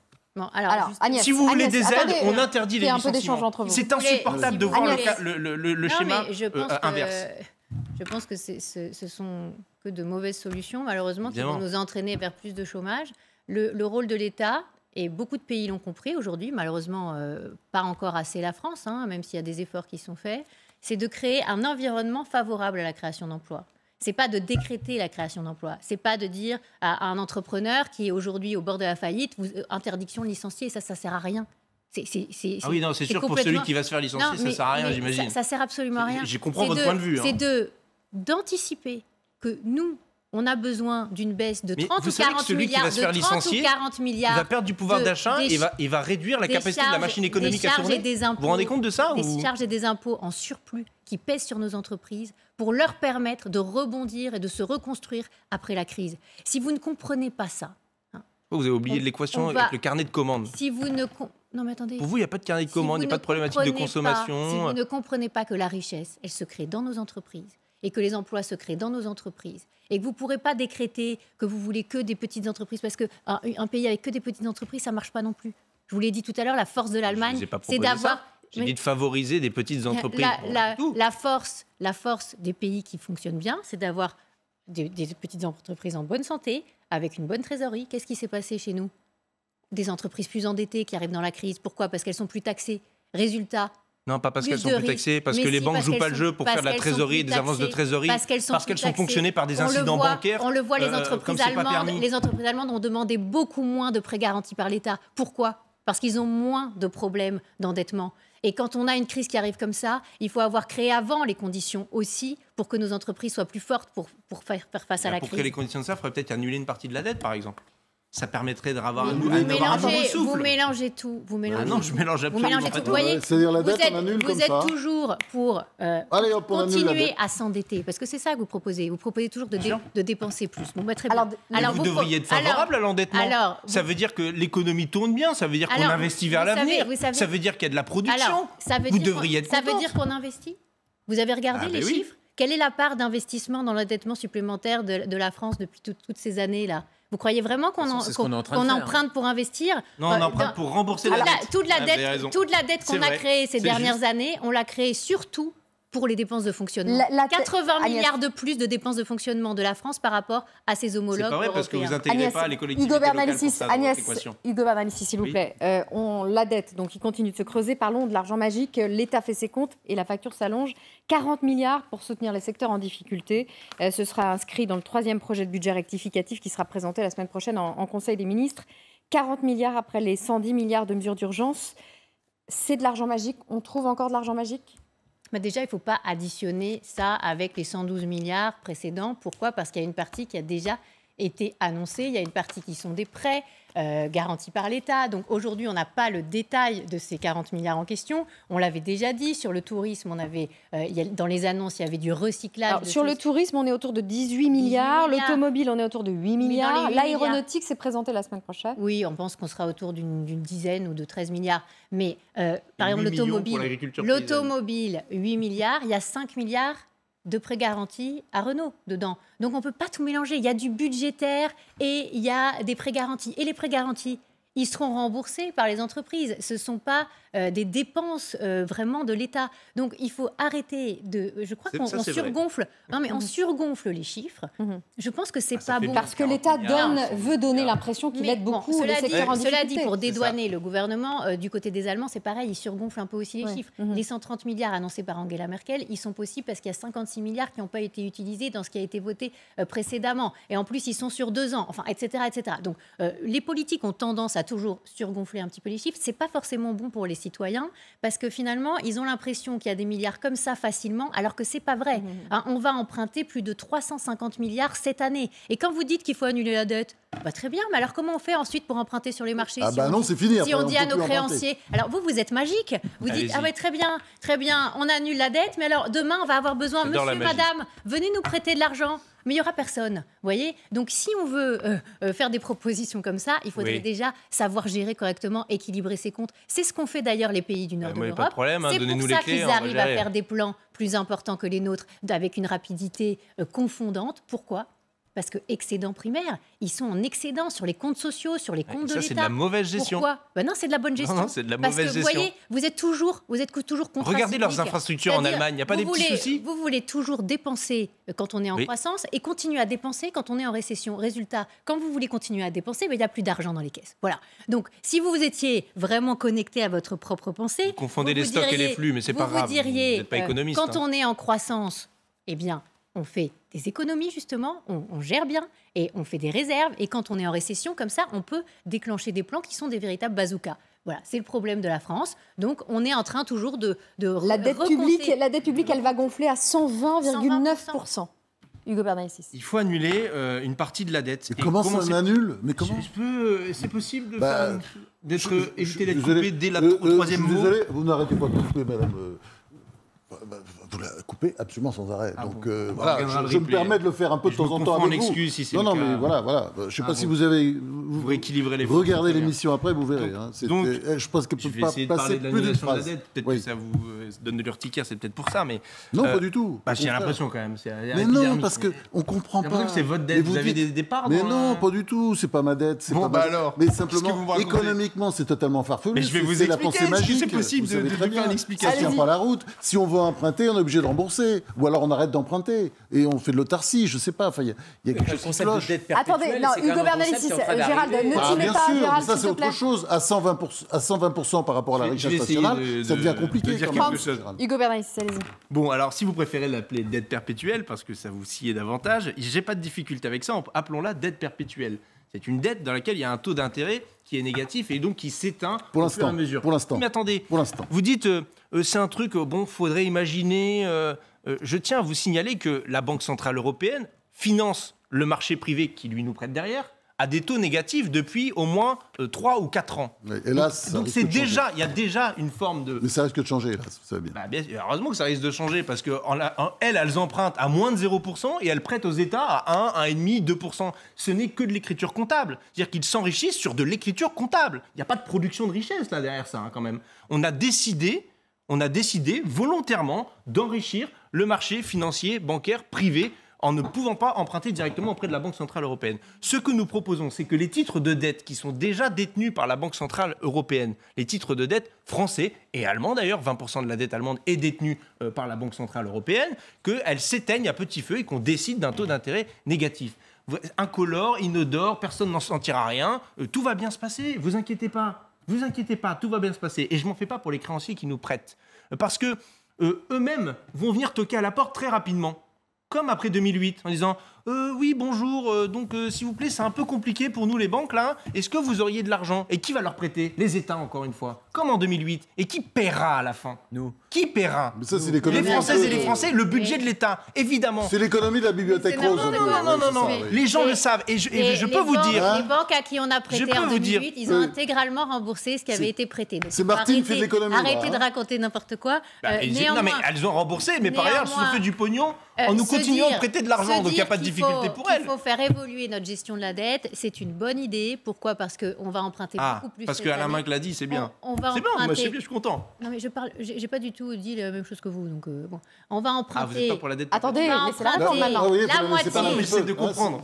Speaker 7: si vous voulez des aides, on euh, interdit les licenciements. C'est insupportable de voir le, non, schéma je euh, pense inverse. Je pense que ce, ce sont que de mauvaises solutions, malheureusement, qui vont nous entraîner vers plus de chômage. le, rôle de l'État, et beaucoup de pays l'ont compris aujourd'hui, malheureusement euh, pas encore assez la France, hein, même s'il y a des efforts qui sont faits, c'est de créer un environnement favorable à la création d'emplois. C'est pas de décréter la création d'emplois. C'est pas de dire à, un entrepreneur qui est aujourd'hui au bord de la faillite, vous, euh, interdiction de licencier, ça, ça sert à rien. ah oui, non, c'est sûr pour celui qui va se faire licencier, ça ne sert à rien, j'imagine. Ça, ne sert absolument à rien. J'ai compris votre point de vue. C'est hein. de d'anticiper que nous, on a besoin d'une baisse de 30 ou 40 milliards, de 30 ou 40 milliards. va perdre du pouvoir d'achat et va, va réduire la capacité de la machine économique à tourner. vous vous rendez compte de ça Des charges et des impôts en surplus qui pèsent sur nos entreprises pour leur permettre de rebondir et de se reconstruire après la crise. Si vous ne comprenez pas ça.
Speaker 5: Hein, oh, vous avez oublié l'équation avec le carnet de commandes. Si
Speaker 7: vous ne non, mais attendez. Pour vous, il n'y a pas
Speaker 5: de carnet de commandes, il n'y a pas de problématique de consommation. si vous ne
Speaker 7: comprenez pas que la richesse, elle se crée dans nos entreprises, et que les emplois se créent dans nos entreprises et que vous ne pourrez pas décréter que vous voulez que des petites entreprises parce qu'un un pays avec que des petites entreprises, ça ne marche pas non plus. Je vous l'ai dit tout à l'heure, la force de l'Allemagne, c'est d'avoir... J'ai dit
Speaker 5: de favoriser des petites entreprises.
Speaker 7: La, force, la force des pays qui fonctionnent bien, c'est d'avoir des, des petites entreprises en bonne santé, avec une bonne trésorerie. Qu'est-ce qui s'est passé chez nous Des entreprises plus endettées qui arrivent dans la crise. Pourquoi Parce qu'elles sont plus taxées. Résultat,
Speaker 5: non, pas parce qu'elles sont plus taxées, parce que les banques jouent pas le jeu pour faire de la trésorerie, des avances de trésorerie, parce qu'elles sont, fonctionnées par des incidents bancaires. On le voit, les euh, euh, entreprises, allemandes, les
Speaker 7: entreprises allemandes ont demandé beaucoup moins de prêts garantis par l'État. Pourquoi Parce qu'ils ont moins de problèmes d'endettement. Et quand on a une crise qui arrive comme ça, il faut avoir créé avant les conditions aussi pour que nos entreprises soient plus fortes pour, faire, face à bah, la crise. Pour créer les
Speaker 5: conditions de ça, il faudrait peut-être annuler une partie de la dette, par exemple ça permettrait d'avoir un, un, nouveau souffle. Vous
Speaker 7: mélangez tout. Vous ah mélangez ah non, je mélange absolument vous mélangez tout. Vous voyez, êtes, toujours pour, euh, continuer à s'endetter, parce que c'est ça que vous proposez. Vous proposez toujours de, de dépenser plus. Bah, alors, vous, devriez être
Speaker 5: favorable à l'endettement. ça veut dire que l'économie tourne bien, ça veut dire qu'on investit vers l'avenir, ça veut dire qu'il y a de la production. ça veut vous dire devriez être Ça veut dire
Speaker 7: qu'on investit Vous avez regardé ah, ben les chiffres Quelle est la part d'investissement dans l'endettement supplémentaire de, la France depuis toutes ces années-là vous croyez vraiment qu'on emprunte hein. pour investir Non, on euh, emprunte
Speaker 5: pour rembourser la, ah, ah, dette. Toute la dette, qu'on a créée ces dernières
Speaker 7: années, on l'a créée surtout pour les dépenses de fonctionnement. La, 80 milliards de plus de dépenses de fonctionnement de la France par rapport à ses homologues C'est pas vrai parce que vous n'intégrez pas les collectivités Hugo Bernalicis, Agnès, Hugo
Speaker 1: Bernalicis, s'il vous plaît. Euh, on, la dette, donc, il continue de se creuser. Parlons de l'argent magique. L'État fait ses comptes et la facture s'allonge. 40 milliards pour soutenir les secteurs en difficulté. Euh, ce sera inscrit dans le troisième projet de budget rectificatif qui sera présenté la semaine prochaine en Conseil des ministres. 40 milliards après les 110 milliards de mesures d'urgence. C'est de l'argent magique. On trouve encore de l'argent magique déjà, il ne faut pas additionner ça avec les 112
Speaker 7: milliards précédents. Pourquoi Parce qu'il y a une partie qui a déjà été annoncés. Il y a une partie qui sont des prêts euh, garantis par l'État. Donc aujourd'hui, on n'a pas le détail de ces 40 milliards en question. On l'avait déjà dit. Sur le tourisme, on avait, euh, dans les annonces, il y avait du recyclage. sur le
Speaker 1: tourisme, on est autour de 18 milliards. L'automobile, on est autour de 8 milliards. L'aéronautique, c'est
Speaker 7: présenté la semaine prochaine. Oui, on pense qu'on sera autour d'une dizaine ou de 13 milliards. Mais euh, par exemple, l'automobile, l'automobile, 8 milliards. Il y a 5 milliards de prêts garantis à Renault dedans. Donc on ne peut pas tout mélanger. Il y a du budgétaire et il y a des prêts garantis. Et les prêts garantis, ils seront remboursés par les entreprises. Ce ne sont pas euh, des dépenses euh, vraiment de l'État. Donc il faut arrêter de. Je crois qu'on surgonfle. Non, mais on mhm. surgonfle les chiffres. Mhm. Je pense que c'est n'est ah, pas bon. Parce que l'État donne, veut donner l'impression
Speaker 1: qu'il aide beaucoup bon, cela, dit, cela dit, pour dédouaner
Speaker 7: le gouvernement, euh, du côté des Allemands, c'est pareil, ils surgonflent un peu aussi les chiffres. Mhm. Les 130 milliards annoncés par Angela Merkel, ils sont possibles parce qu'il y a 56 milliards qui n'ont pas été utilisés dans ce qui a été voté précédemment. Et en plus, ils sont sur deux ans, enfin, etc. etc. Donc les politiques ont tendance à toujours surgonfler un petit peu les chiffres, c'est pas forcément bon pour les citoyens parce que finalement, ils ont l'impression qu'il y a des milliards comme ça facilement, alors que c'est pas vrai. Mmh. Hein, on va emprunter plus de 350 milliards cette année. Et quand vous dites qu'il faut annuler la dette, bah très bien, mais alors comment on fait ensuite pour emprunter sur les marchés Ah si bah non, c'est fini. on, dit à nos créanciers, alors vous, vous êtes magique. Vous dites ah ouais très bien, très bien, on annule la dette, mais alors demain on va avoir besoin, monsieur, madame, venez nous prêter de l'argent mais il y aura personne. voyez Donc, si on veut euh, euh, faire des propositions comme ça, il faudrait déjà savoir gérer correctement, équilibrer ses comptes. C'est ce qu'ont fait d'ailleurs les pays du bah, nord pas de l'Europe. Hein, C'est pour ça qu'ils arrivent à faire des plans plus importants que les nôtres, avec une rapidité euh, confondante. Pourquoi parce que excédent primaire, ils sont en excédent sur les comptes sociaux, sur les comptes de l'État. c'est de la mauvaise gestion. Pourquoi ben Non, c'est de la bonne gestion. Non, non, c'est de la mauvaise parce que, gestion. Vous voyez, vous êtes toujours, vous êtes toujours Regardez leurs infrastructures en Allemagne, il n'y a pas des petits soucis. Vous voulez toujours dépenser euh, quand on est en croissance et continuer à dépenser quand on est en récession. Résultat, quand vous voulez continuer à dépenser, ben, il n'y a plus d'argent dans les caisses. Voilà. Donc, si vous étiez vraiment connecté à votre propre pensée, vous confondez les stocks et les flux, mais c'est pas grave. vous diriez, pas euh, économiste. quand hein. on est en croissance, eh bien, on fait des économies justement, on, gère bien et on fait des réserves. Et quand on est en récession, comme ça, on peut déclencher des plans qui sont des véritables bazookas. Voilà, c'est le problème de la France. Donc, on est en
Speaker 1: train toujours de, de la dette publique. La dette publique, elle va gonfler à 120,9 Hugo
Speaker 5: Il faut annuler euh, une partie de la dette. Et comment, on ça
Speaker 3: Mais comment euh, C'est possible de bah, d'être euh,
Speaker 5: éviter coupé dès le, troisième vous
Speaker 3: n'arrêtez pas de couper, Madame. Bah, bah, vous la coupez absolument sans arrêt. Ah donc euh, voilà, je, me hein. permets de le faire un peu de temps en temps avec en excuse vous. non, non, mais voilà, voilà. Je ne sais ah pas si vous avez. Vous, rééquilibrez les. Regardez l'émission après, vous verrez. Donc, hein. Donc eh, je pense que je vais pas essayer de parler de la dette.
Speaker 5: Peut-être que ça vous euh, donne de l'urticaire, c'est peut-être pour ça, mais. Non, euh, pas du tout. Bah, j'ai l'impression quand même. Mais non, parce que
Speaker 3: on comprend pas. C'est votre dette. Vous avez des départs. Mais non, pas du tout. C'est pas ma dette. C'est pas. Bah alors. Mais simplement, économiquement, c'est totalement farfelu. Mais je vais vous expliquer. C'est possible de faire une explication. pas la route. Si on veut emprunter, est obligé de rembourser. Ou alors on arrête d'emprunter et on fait de l'autarcie, je sais pas. Enfin, il y, a, quelque chose qui cloche. Attendez, non, Hugo Bernalicis, Gérald, ne ah, t'y mets pas, sûr, Gérald, ça c'est autre chose. À 120%, à 120 par rapport à la richesse nationale, ça devient compliqué.
Speaker 5: Hugo
Speaker 1: Bernalicis, allez-y.
Speaker 5: Bon, alors si vous préférez l'appeler dette perpétuelle, parce que ça vous sciez davantage, j'ai pas de difficulté avec ça, appelons-la dette perpétuelle. C'est une dette dans laquelle il y a un taux d'intérêt qui est négatif et donc qui s'éteint pour l'instant. Pour l'instant. Mais attendez. Pour l'instant. Vous dites euh, euh, c'est un truc euh, bon, faudrait imaginer. je tiens à vous signaler que la Banque centrale européenne finance le marché privé qui lui nous prête derrière à des taux négatifs
Speaker 3: depuis au moins 3 euh, ou 4 ans. Oui, donc c'est déjà, il y a
Speaker 5: déjà une
Speaker 3: forme de. Mais ça risque de changer, hélas, vous savez bien. Bah,
Speaker 5: heureusement que ça risque de changer parce que elles, empruntent à moins de 0% et elles prêtent aux États à 1, 1,5, 2%. Ce n'est que de l'écriture comptable. C'est-à-dire qu'ils s'enrichissent sur de l'écriture comptable. Il n'y a pas de production de richesse là derrière ça, hein, quand même. On a décidé, on a décidé volontairement d'enrichir le marché financier, bancaire, privé en ne pouvant pas emprunter directement auprès de la Banque Centrale Européenne. Ce que nous proposons, c'est que les titres de dette qui sont déjà détenus par la Banque Centrale Européenne, les titres de dette français et allemands d'ailleurs, 20% de la dette allemande est détenue euh, par la Banque Centrale Européenne, qu'elles s'éteigne à petit feu et qu'on décide d'un taux d'intérêt négatif. Incolore, inodore, personne n'en sentira rien, euh, tout va bien se passer, vous inquiétez pas. Vous inquiétez pas, tout va bien se passer. Et je m'en fais pas pour les créanciers qui nous prêtent. Parce que euh, eux-mêmes vont venir toquer à la porte très rapidement comme après 2008, en disant euh, oui, bonjour, euh, donc euh, s'il vous plaît, c'est un peu compliqué pour nous les banques là. Est-ce que vous auriez de l'argent Et qui va leur prêter Les États, encore une fois. Comme en 2008. Et qui paiera à la fin Nous. Qui paiera Les Françaises et les Français, le budget de l'État, évidemment. C'est
Speaker 3: l'économie de la bibliothèque rose. Non, non, non, non, non, non. Les gens le savent. Et je, peux vous dire. Les
Speaker 7: banques à qui on a prêté en 2008, ils ont intégralement remboursé ce qui avait été prêté. C'est Martine qui fait de l'économie. Arrêtez de hein. raconter n'importe quoi. Bah, non, mais elles ont remboursé, mais par ailleurs, elles se du
Speaker 5: pognon en nous continuant à prêter de l'argent. Donc il a pas de il
Speaker 7: faut faire évoluer notre gestion de la dette. C'est une bonne idée. Pourquoi Parce qu'on va emprunter ah, beaucoup plus. Parce qu'Alain Minc l'a dit,
Speaker 5: c'est bien. On, va c'est emprunter... bien, c'est je
Speaker 7: suis content. Non, mais je parle, j'ai pas du tout dit la même chose que vous. Donc, euh, bon. On va emprunter. Ah, vous êtes pas pour la dette Attendez, c'est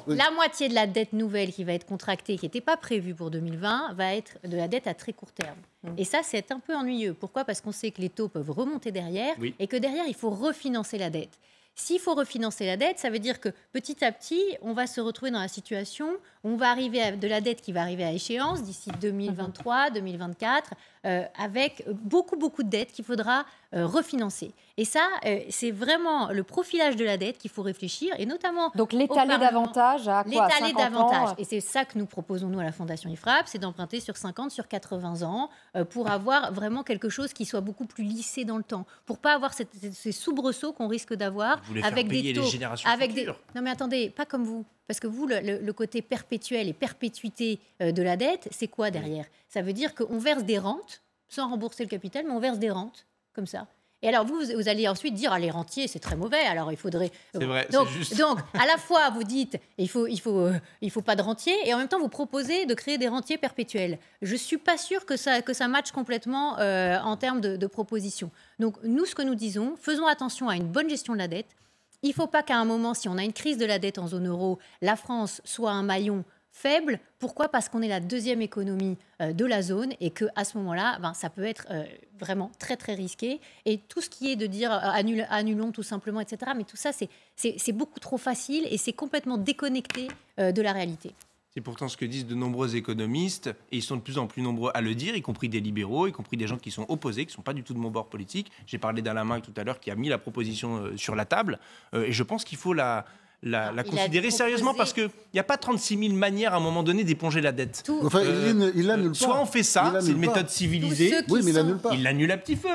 Speaker 7: La moitié. de La dette nouvelle qui va être contractée, qui n'était pas prévue pour 2020, va être de la dette à très court terme. Mmh. Et ça, c'est un peu ennuyeux. Pourquoi Parce qu'on sait que les taux peuvent remonter derrière et que derrière, il faut refinancer la dette. S'il faut refinancer la dette, ça veut dire que petit à petit, on va se retrouver dans la situation on va arriver à de la dette qui va arriver à échéance d'ici 2023, mhm. 2024, euh, avec beaucoup, beaucoup de dettes qu'il faudra euh, refinancer. Et ça, euh, c'est vraiment le profilage de la dette qu'il faut réfléchir, et notamment... Donc l'étaler davantage à quoi L'étaler davantage. Et c'est ça que nous proposons, nous, à la Fondation IFRAP, c'est d'emprunter sur 50, sur 80 ans, pour avoir vraiment quelque chose qui soit beaucoup plus lissé dans le temps, pour pas avoir ces soubresauts qu'on risque d'avoir avec des taux... avec des... Non mais attendez, pas comme vous. Parce que vous, le, côté perpétuel et perpétuité euh, de la dette, c'est quoi derrière Ça veut dire qu'on verse des rentes, sans rembourser le capital, mais on verse des rentes, comme ça. Et alors vous, vous allez ensuite dire, ah, les rentiers, c'est très mauvais, alors il faudrait... Euh, c'est vrai, donc, donc, à la fois, vous dites, il faut, il, faut, euh, il faut pas de rentiers, et en même temps, vous proposez de créer des rentiers perpétuels. Je suis pas sûre que ça, que ça matche complètement en termes de, de propositions. Donc, nous, ce que nous disons, faisons attention à une bonne gestion de la dette, il ne faut pas qu'à un moment, si on a une crise de la dette en zone euro, la France soit un maillon faible. Pourquoi Parce qu'on est la deuxième économie euh, de la zone et qu'à ce moment-là, ben, ça peut être euh, vraiment très très risqué. Et tout ce qui est de dire euh, annulons tout simplement, etc. Mais tout ça, c'est beaucoup trop facile et c'est complètement déconnecté de la réalité.
Speaker 5: C'est pourtant ce que disent de nombreux économistes, et ils sont de plus en plus nombreux à le dire, y compris des libéraux, y compris des gens qui sont opposés, qui ne sont pas du tout de mon bord politique. J'ai parlé d'Alain main tout à l'heure qui a mis la proposition euh, sur la table, euh, et je pense qu'il faut la, considérer sérieusement parce qu'il n'y a pas 36 000 manières à un moment donné d'éponger la dette. Euh, soit on fait ça, c'est une méthode civilisée. Oui, mais il annule Il l'annule à petit feu.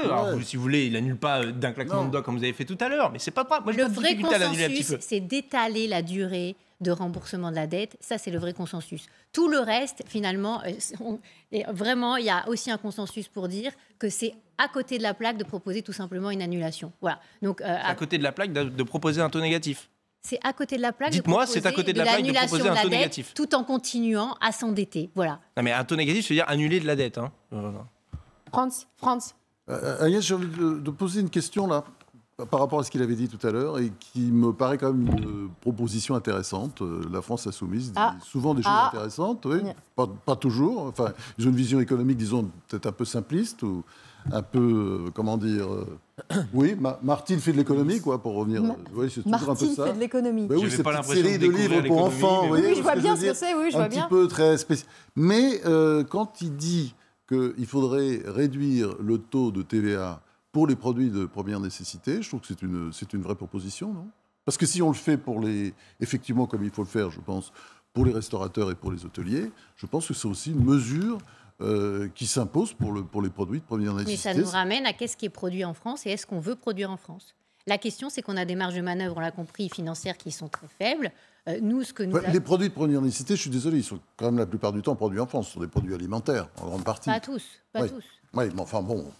Speaker 5: si vous voulez, il n'annule pas d'un claquement de doigts comme vous avez fait tout à l'heure, mais c'est pas grave. Le vrai consensus, c'est
Speaker 7: d'étaler la durée de remboursement de la dette. Ça, c'est le vrai consensus. Tout le reste, finalement, euh, vraiment, il y a aussi un consensus pour dire que c'est à côté de la plaque de proposer tout simplement une annulation. Voilà. Donc, euh, à... côté
Speaker 5: de la plaque de, proposer un taux négatif.
Speaker 7: C'est à côté de la plaque. Dites-moi, c'est à côté de, la plaque de proposer un taux négatif. Tout en continuant à s'endetter.
Speaker 1: Voilà.
Speaker 5: Non, mais un taux négatif, c'est-à-dire annuler de la dette. Hein.
Speaker 1: France, euh, France.
Speaker 3: j'ai envie de, poser une question là par rapport à ce qu'il avait dit tout à l'heure et qui me paraît quand même une euh, proposition intéressante. Euh, la France a dit ah. souvent des choses ah. intéressantes, pas, toujours. Enfin, ils ont une vision économique, disons, peut-être un peu simpliste ou un peu, euh, comment dire. oui, Martin Martine fait de l'économie, quoi, pour revenir. Ma oui, fait de l'économie. Ben oui, c'est pas série de, livres pour enfants. je vois bien ce que c'est, oui, un petit peu très spécial. Mais quand il dit qu'il faudrait réduire le taux de TVA pour les produits de première nécessité. Je trouve que c'est une, c'est une vraie proposition, non Parce que si on le fait pour les, effectivement comme il faut le faire, je pense, pour les restaurateurs et pour les hôteliers, je pense que c'est aussi une mesure euh, qui s'impose pour, le, pour les produits de première nécessité. Mais ça nous
Speaker 7: ramène à qu'est-ce qui est produit en France et est-ce qu'on veut produire en France la question, c'est qu'on a des marges de manœuvre, on l'a compris, financières qui sont très faibles. Euh, nous, ce que nous Les produits de
Speaker 3: première nécessité, je suis désolé, ils sont quand même la plupart du temps produits en France. Ce sont des produits alimentaires, en grande partie. Pas
Speaker 7: tous, pas tous.
Speaker 3: Oui, mais enfin bon.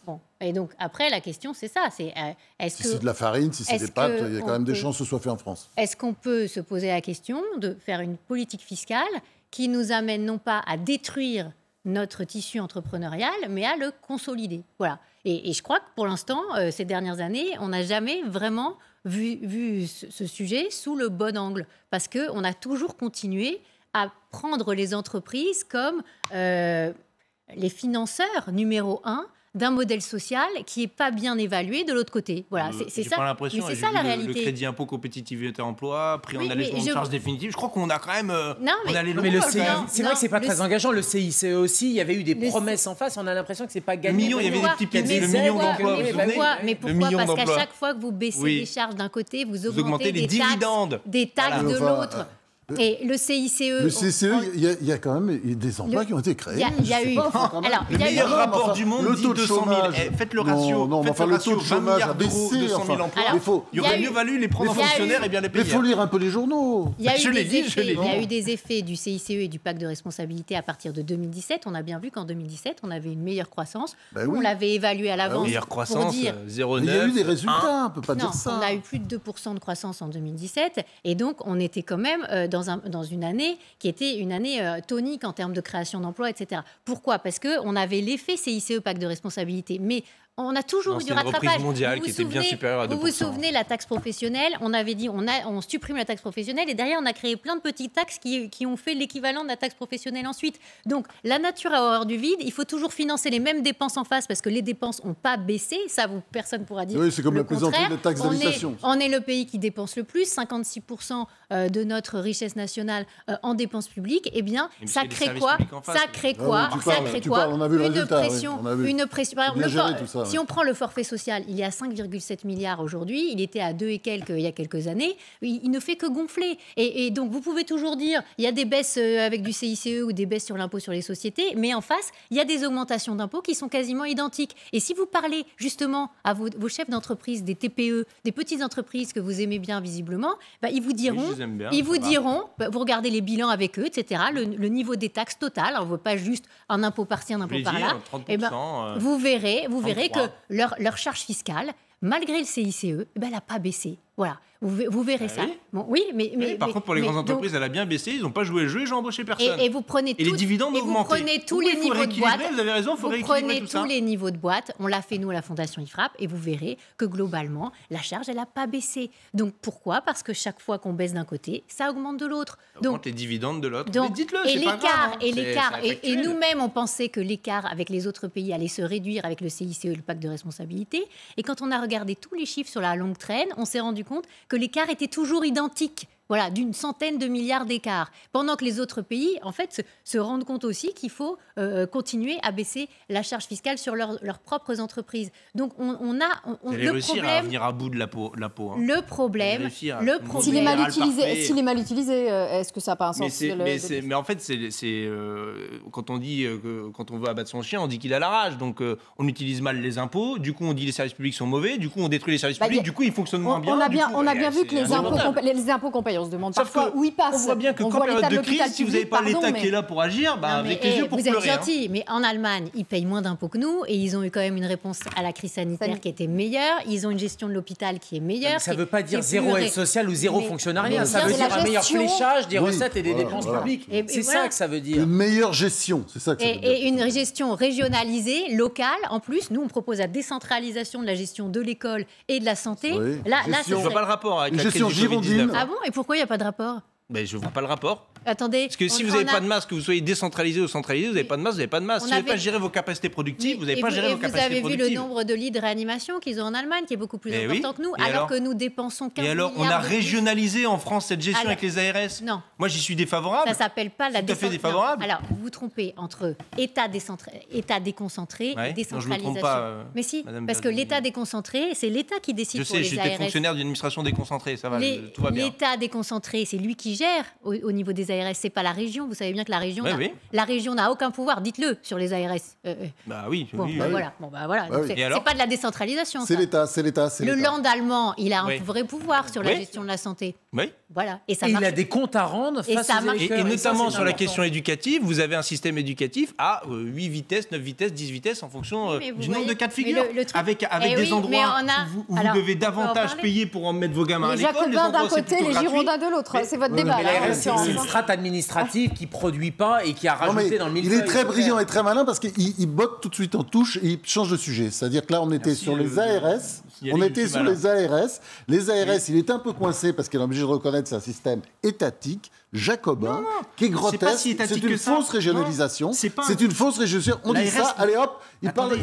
Speaker 7: Et donc après, la question, c'est ça. C'est, euh, est-ce si c'est de la
Speaker 3: farine, si c'est des pâtes, il y a quand même des chances que ce soit fait en France.
Speaker 7: Est-ce qu'on peut se poser la question de faire une politique fiscale qui nous amène non pas à détruire notre tissu entrepreneurial, mais à le consolider Voilà. Et, je crois que pour l'instant, euh, ces dernières années, on n'a jamais vraiment vu, vu ce, sujet sous le bon angle, parce qu'on a toujours continué à prendre les entreprises comme... Euh, les financeurs numéro un d'un modèle social qui n'est pas bien évalué de l'autre côté. Voilà, euh, c'est ça. Pas C'est ça la réalité. Le crédit
Speaker 5: impôt compétitivité emploi, pris en allègement de charges définitives. Je crois qu'on a quand même. Euh, non, mais, le c'est vrai que c'est pas très engageant.
Speaker 2: Le CICE aussi, il y avait eu des promesses en face. On a l'impression que c'est pas gagné. il y avait des petits pièces. Le million d'emplois.
Speaker 7: Mais pourquoi Parce qu'à chaque fois que vous baissez les charges d'un côté, vous augmentez les dividendes, des taxes de l'autre. Et le CICE. Le CICE,
Speaker 3: il y, a quand même des emplois qui ont été créés. Il y, a, eu. alors, le y a meilleur rapport du monde le taux de 200 000. Eh, faites le ratio. Non, non enfin, le, taux de chômage a baissé. 200 emplois. il, y aurait mieux valu les prendre en et bien les payer. Il faut lire un peu les journaux. Bah, je l'ai dit, Il y a eu
Speaker 7: des effets du CICE et du pacte de responsabilité à partir de 2017. On a bien vu qu'en 2017, on avait une meilleure croissance. Bah on l'avait évalué à bah l'avance. Meilleure croissance, 0,9.
Speaker 3: Euh, il y a eu des résultats, on ne peut pas dire ça. On a
Speaker 7: eu plus de 2% de croissance en 2017. Et donc, on était quand même euh, dans, une année qui était une année euh, tonique en termes de création d'emplois, etc. Pourquoi Parce qu'on avait l'effet CICE, pacte de responsabilité. Mais on a toujours eu du rattrapage. mondiale vous qui était bien supérieure à 2%. Vous vous souvenez la taxe professionnelle On avait dit on, a, on supprime la taxe professionnelle et derrière on a créé plein de petites taxes qui, ont fait l'équivalent de la taxe professionnelle ensuite. Donc la nature a horreur du vide. Il faut toujours financer les mêmes dépenses en face parce que les dépenses n'ont pas baissé. Ça, vous, personne ne pourra dire. Oui, c'est comme la présentation de taxe d'habitation. On, on est, le pays qui dépense le plus, 56% euh, de notre richesse nationale euh, en dépenses publiques. Eh bien, ça, crée quoi ça crée ah quoi Ça crée quoi une Pression, Une pression. Par exemple, si on prend le forfait social, il y a 5,7 milliards aujourd'hui, il était à 2 et quelques il y a quelques années, il, ne fait que gonfler. Et, donc vous pouvez toujours dire, il y a des baisses euh, avec du CICE ou des baisses sur l'impôt sur les sociétés, mais en face, il y a des augmentations d'impôts qui sont quasiment identiques. Et si vous parlez justement à vos, chefs d'entreprise, des TPE, des petites entreprises que vous aimez bien visiblement, bah, ils vous diront, ils vous diront, bah, vous regardez les bilans avec eux, etc., le, niveau des taxes totales, on ne veut pas juste un impôt par un impôt par-là. Eh ben, euh, vous verrez, vous verrez leur, charge fiscale, malgré le CICE, eh ben, elle n'a pas baissé. Voilà, vous, verrez bah ça. Bon, oui, mais, mais par contre, pour les grandes entreprises,
Speaker 5: elle a bien baissé. Ils n'ont pas joué le jeu, j'ai embauché personne. Et, vous prenez les dividendes et Vous prenez tous les niveaux de boîte. Vous avez raison, vous prenez tous
Speaker 7: les niveaux de boîte. On l'a fait nous à la Fondation IFRAP et vous verrez que globalement, la charge, elle n'a pas baissé. Donc pourquoi Parce que chaque fois qu'on baisse d'un côté, ça augmente de l'autre.
Speaker 5: Donc les dividendes de l'autre. Donc
Speaker 7: dites-le, et l'écart, hein. et l'écart, et, nous-mêmes, on pensait que l'écart avec les autres pays allait se réduire avec le CICE, et le pacte de responsabilité. Et quand on a regardé tous les chiffres sur la longue traîne, on s'est rendu que l'écart était toujours identique voilà, d'une centaine de milliards d'écart. Pendant que les autres pays, en fait, se, rendent compte aussi qu'il faut euh, euh, continuer à baisser la charge fiscale sur leurs propres entreprises. Donc on, a on, le réussir à venir
Speaker 5: à bout de la peau. La peau hein. Le problème, le problème. S'il est mal utilisé, est
Speaker 1: mal utilisé, euh, est-ce que ça n'a pas un sens
Speaker 5: mais, en fait, c'est quand on dit que quand on veut abattre son chien, on dit qu'il a la rage. Donc on utilise mal les impôts. Du coup, on dit les services publics sont mauvais. Du coup, on détruit les services bah, publics. du coup, ils fonctionnent moins bien. On a bien, on a bien vu que les
Speaker 1: impôts qu'on paye on se demande parfois
Speaker 5: où ils passent. On voit bien que quand période de crise, si vous n'avez pas l'État qui est là pour agir, bah, avec les yeux pour vous pleurer. Vous êtes hein. gentil,
Speaker 7: mais en Allemagne, ils payent moins d'impôts que nous et ils ont eu quand même une réponse à la crise sanitaire qui était meilleure. Ils ont une gestion de l'hôpital qui est meilleure. Ça ne veut pas dire zéro aide sociale ou zéro fonctionnariat.
Speaker 3: Ça veut dire un meilleur fléchage des recettes et des dépenses publiques. C'est ça que ça veut dire. Une meilleure gestion, c'est ça Et
Speaker 7: une gestion régionalisée, locale. En plus, nous, on propose la décentralisation de la gestion de l'école et de la santé. Oui. Là, là, je ne vois pas le rapport
Speaker 3: avec une la gestion girondine. Ah
Speaker 7: bon Et pourquoi il n'y a pas de rapport
Speaker 5: ben, Je vois pas le rapport.
Speaker 7: Attendez. Parce que si vous n'avez pas de
Speaker 5: masque, que vous soyez décentralisé ou centralisé, vous n'avez pas de masque, vous n'avez pas de masque. Si vous n'avez pas géré vos capacités productives, vous n'avez pas géré vos capacités productives. Vous avez vu le
Speaker 7: nombre de lits de réanimation qu'ils ont en Allemagne, qui est beaucoup plus important que nous, alors, que nous dépensons 15 Et alors, on a
Speaker 5: régionalisé en France cette gestion avec les ARS Non. Moi, j'y suis défavorable. Ça
Speaker 7: s'appelle pas la décentralisation. Alors, vous vous trompez entre État, et état déconcentré et décentralisation. pas, euh, Mais si, parce que l'État déconcentré, c'est l'État qui décide. Je sais, j'étais fonctionnaire
Speaker 5: d'une administration déconcentrée, ça va, tout va bien.
Speaker 7: L'État déconcentré, c'est lui qui gère au niveau des ARS c'est pas la région. Vous savez bien que la région, bah la région n'a aucun pouvoir. Dites-le sur les ARS. Euh, euh.
Speaker 3: bah, bah oui. voilà.
Speaker 7: Bon, bah, voilà. Bah c'est pas de la décentralisation. C'est l'État,
Speaker 3: c'est l'État. Le land
Speaker 7: allemand, il a un vrai pouvoir sur la gestion de la santé.
Speaker 3: Oui.
Speaker 2: Voilà. Et, ça il a des comptes à rendre face ça aux et, et, notamment sur la
Speaker 5: question éducative, vous avez un système éducatif à 8 euh, vitesses, 9 vitesses, 10 vitesses en fonction du nombre de cas de figure. avec avec eh des endroits
Speaker 1: où,
Speaker 2: vous, devez davantage
Speaker 5: payer pour en mettre vos gamins les à l'école. Les
Speaker 1: Jacobins d'un côté, les Girondins de l'autre. Hein, c'est votre débat
Speaker 2: administrative administratif qui produit pas et qui a rajouté dans le milieu. Il est très brillant
Speaker 3: et très malin parce qu'il botte tout de suite en touche et il change de sujet. C'est-à-dire que là, on était sur euh, les ARS. On était sur les ARS. Les ARS, il est un peu coincé parce qu'il est obligé de reconnaître c'est un système étatique jacobin qui est grotesque. C'est une, fausse régionalisation. C'est une fausse régionalisation. On dit ça, allez hop, il parle,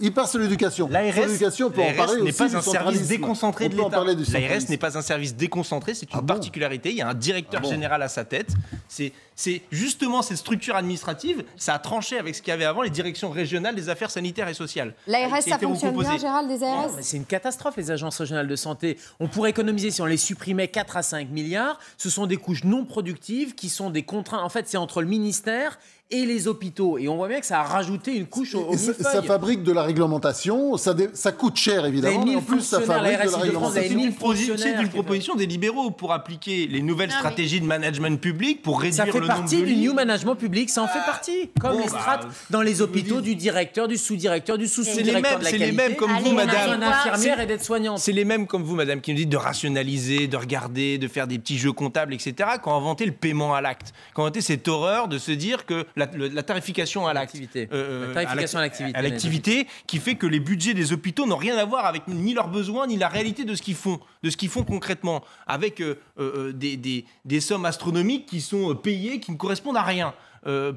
Speaker 3: il sur l'éducation. L'ARS n'est pas un service déconcentré de l'État. L'ARS n'est
Speaker 5: pas un service déconcentré, c'est une ah particularité. Il y a un directeur ah général à sa tête. C'est justement cette structure administrative, ça a tranché avec ce qu'il y avait avant, les directions régionales des affaires sanitaires et sociales. L'ARS, ça fonctionne bien,
Speaker 1: Gérald, des ARS
Speaker 2: C'est une catastrophe, les agences régionales de santé. On pourrait économiser, si on les supprimait, 4 à 5 milliards. Ce sont des couches non produites qui sont des contraintes. En fait, c'est entre le ministère et les hôpitaux. Et on voit bien que ça a rajouté une couche au, ça, ça,
Speaker 3: fabrique de la réglementation, ça, ça coûte cher évidemment, mais en plus ça fabrique de la réglementation.
Speaker 2: C'est une
Speaker 5: proposition des libéraux pour appliquer les nouvelles stratégies de management public, pour réduire le nombre de Ça fait partie du new
Speaker 2: management public, ça en fait ah. partie. Comme les bah, strates dans les hôpitaux du directeur, du sous-directeur, du sous directeur de la C'est les mêmes comme vous, madame. infirmière et soignante.
Speaker 5: C'est les mêmes comme vous, madame, qui nous dites de rationaliser, de regarder, de faire des petits jeux comptables, etc., qui ont inventé le paiement à l'acte, qui ont inventé cette horreur de se dire que la, la tarification à l'activité, euh, euh, à l'activité, qui fait que les budgets des hôpitaux n'ont rien à voir avec ni leurs besoins ni la réalité de ce qu'ils font, de ce qu'ils font concrètement, avec euh, des, des, sommes astronomiques qui sont payées, qui ne correspondent à rien.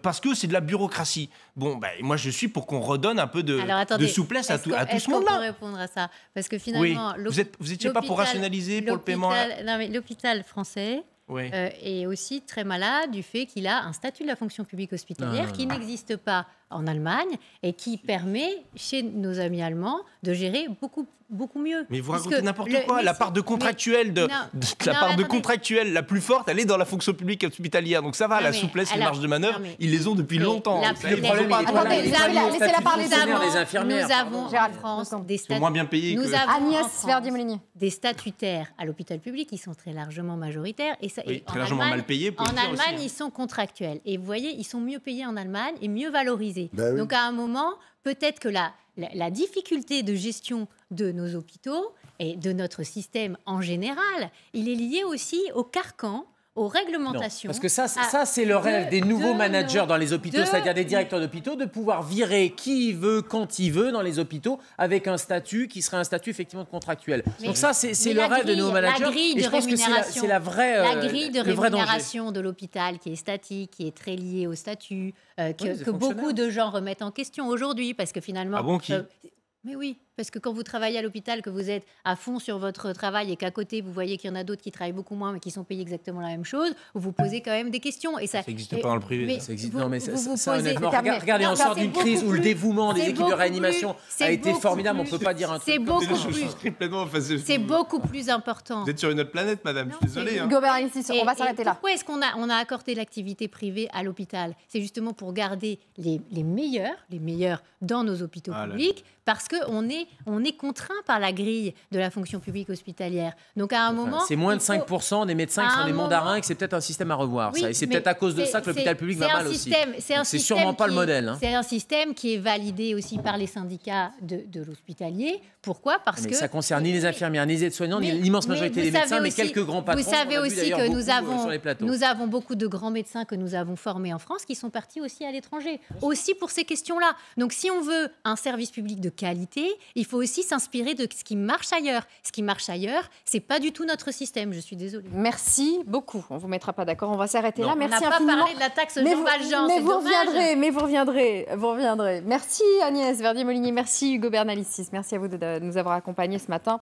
Speaker 5: parce que c'est de la bureaucratie. Bon, ben, moi je suis pour qu'on redonne un peu de, de souplesse à tout, à tout ce monde-là. peut
Speaker 7: répondre à ça Parce que finalement, vous n'étiez pas pour rationaliser pour le paiement. l'hôpital français euh, et aussi très malade du fait qu'il a un statut de la fonction publique hospitalière qui n'existe pas en Allemagne et qui permet chez nos amis allemands de gérer beaucoup plus beaucoup mieux. Mais vous racontez n'importe quoi. La part de contractuelle, de, la part de
Speaker 5: contractuel la plus forte, elle est dans la fonction publique hospitalière. Donc ça va, la souplesse, les marges de manœuvre, ils les ont depuis longtemps. Attendez, laissez-la parler Nous
Speaker 7: avons en France des moins Nous des statutaires à l'hôpital public, ils sont très largement majoritaires. Et très largement mal payés. En Allemagne, hein. ils sont contractuels. Et vous voyez, ils sont mieux payés en Allemagne et mieux valorisés. Bah Donc à un moment, peut-être que la, difficulté de gestion de nos hôpitaux et de notre système en général, il est lié aussi au carcan aux réglementations. parce que ça, ça c'est le rêve des nouveaux managers dans les hôpitaux, c'est-à-dire des directeurs
Speaker 2: d'hôpitaux, de pouvoir virer qui veut, quand il veut dans les hôpitaux, avec un statut qui serait un statut effectivement contractuel. Donc ça, c'est le rêve de nouveaux managers. c'est la, vraie la euh, grille de rémunération
Speaker 7: de l'hôpital qui est statique, qui est très liée au statut, euh, que, beaucoup de gens remettent en question aujourd'hui, parce que finalement, ah bon, qui euh, mais oui, parce que quand vous travaillez à l'hôpital, que vous êtes à fond sur votre travail et qu'à côté, vous voyez qu'il y en a d'autres qui travaillent beaucoup moins mais qui sont payés exactement la même chose, vous vous posez quand même des questions. Et ça n'existe pas dans le privé. ça existe. non, mais ça, honnêtement, regardez, regardez on sort d'une crise
Speaker 5: où le dévouement des équipes de réanimation a été formidable. on ne peut pas dire un truc. C'est beaucoup, C'est
Speaker 7: beaucoup plus important. Vous
Speaker 5: êtes sur une autre planète, madame. je suis désolée. Hein.
Speaker 7: on va s'arrêter là. Pourquoi est-ce qu'on a, on accordé l'activité privée à l'hôpital C'est justement pour garder les meilleurs, les meilleurs dans nos hôpitaux ah publics, parce qu'on est on est contraint par la grille de la fonction publique hospitalière. Donc à un moment. C'est moins de 5%
Speaker 2: des médecins qui sont des mandarins et que c'est peut-être un système à revoir. Et c'est peut-être à cause de ça que l'hôpital public va mal système,
Speaker 7: aussi. C'est sûrement pas le modèle. Hein. C'est un système qui est validé aussi par les syndicats de, l'hospitalier. Pourquoi Parce mais que. Ça
Speaker 2: concerne ni les infirmières, ni les aides-soignants, ni l'immense majorité des médecins, mais quelques grands patrons. Vous savez aussi que nous euh, avons, nous
Speaker 7: avons beaucoup de grands médecins que nous avons formés en France qui sont partis aussi à l'étranger, aussi pour ces questions-là. Donc si on veut un service public de qualité, il faut aussi s'inspirer de ce qui marche ailleurs. Ce qui marche ailleurs, c'est pas du tout notre système. Je suis désolée.
Speaker 1: Merci beaucoup. On vous mettra pas d'accord. On va s'arrêter là. Merci On n'a pas parlé de la taxe mais Jean Mais vous reviendrez. Mais vous reviendrez. Vous reviendrez. Merci Agnès Verdier-Molinier. Merci Hugo Bernalicis. Merci à vous de nous avoir accompagnés ce matin.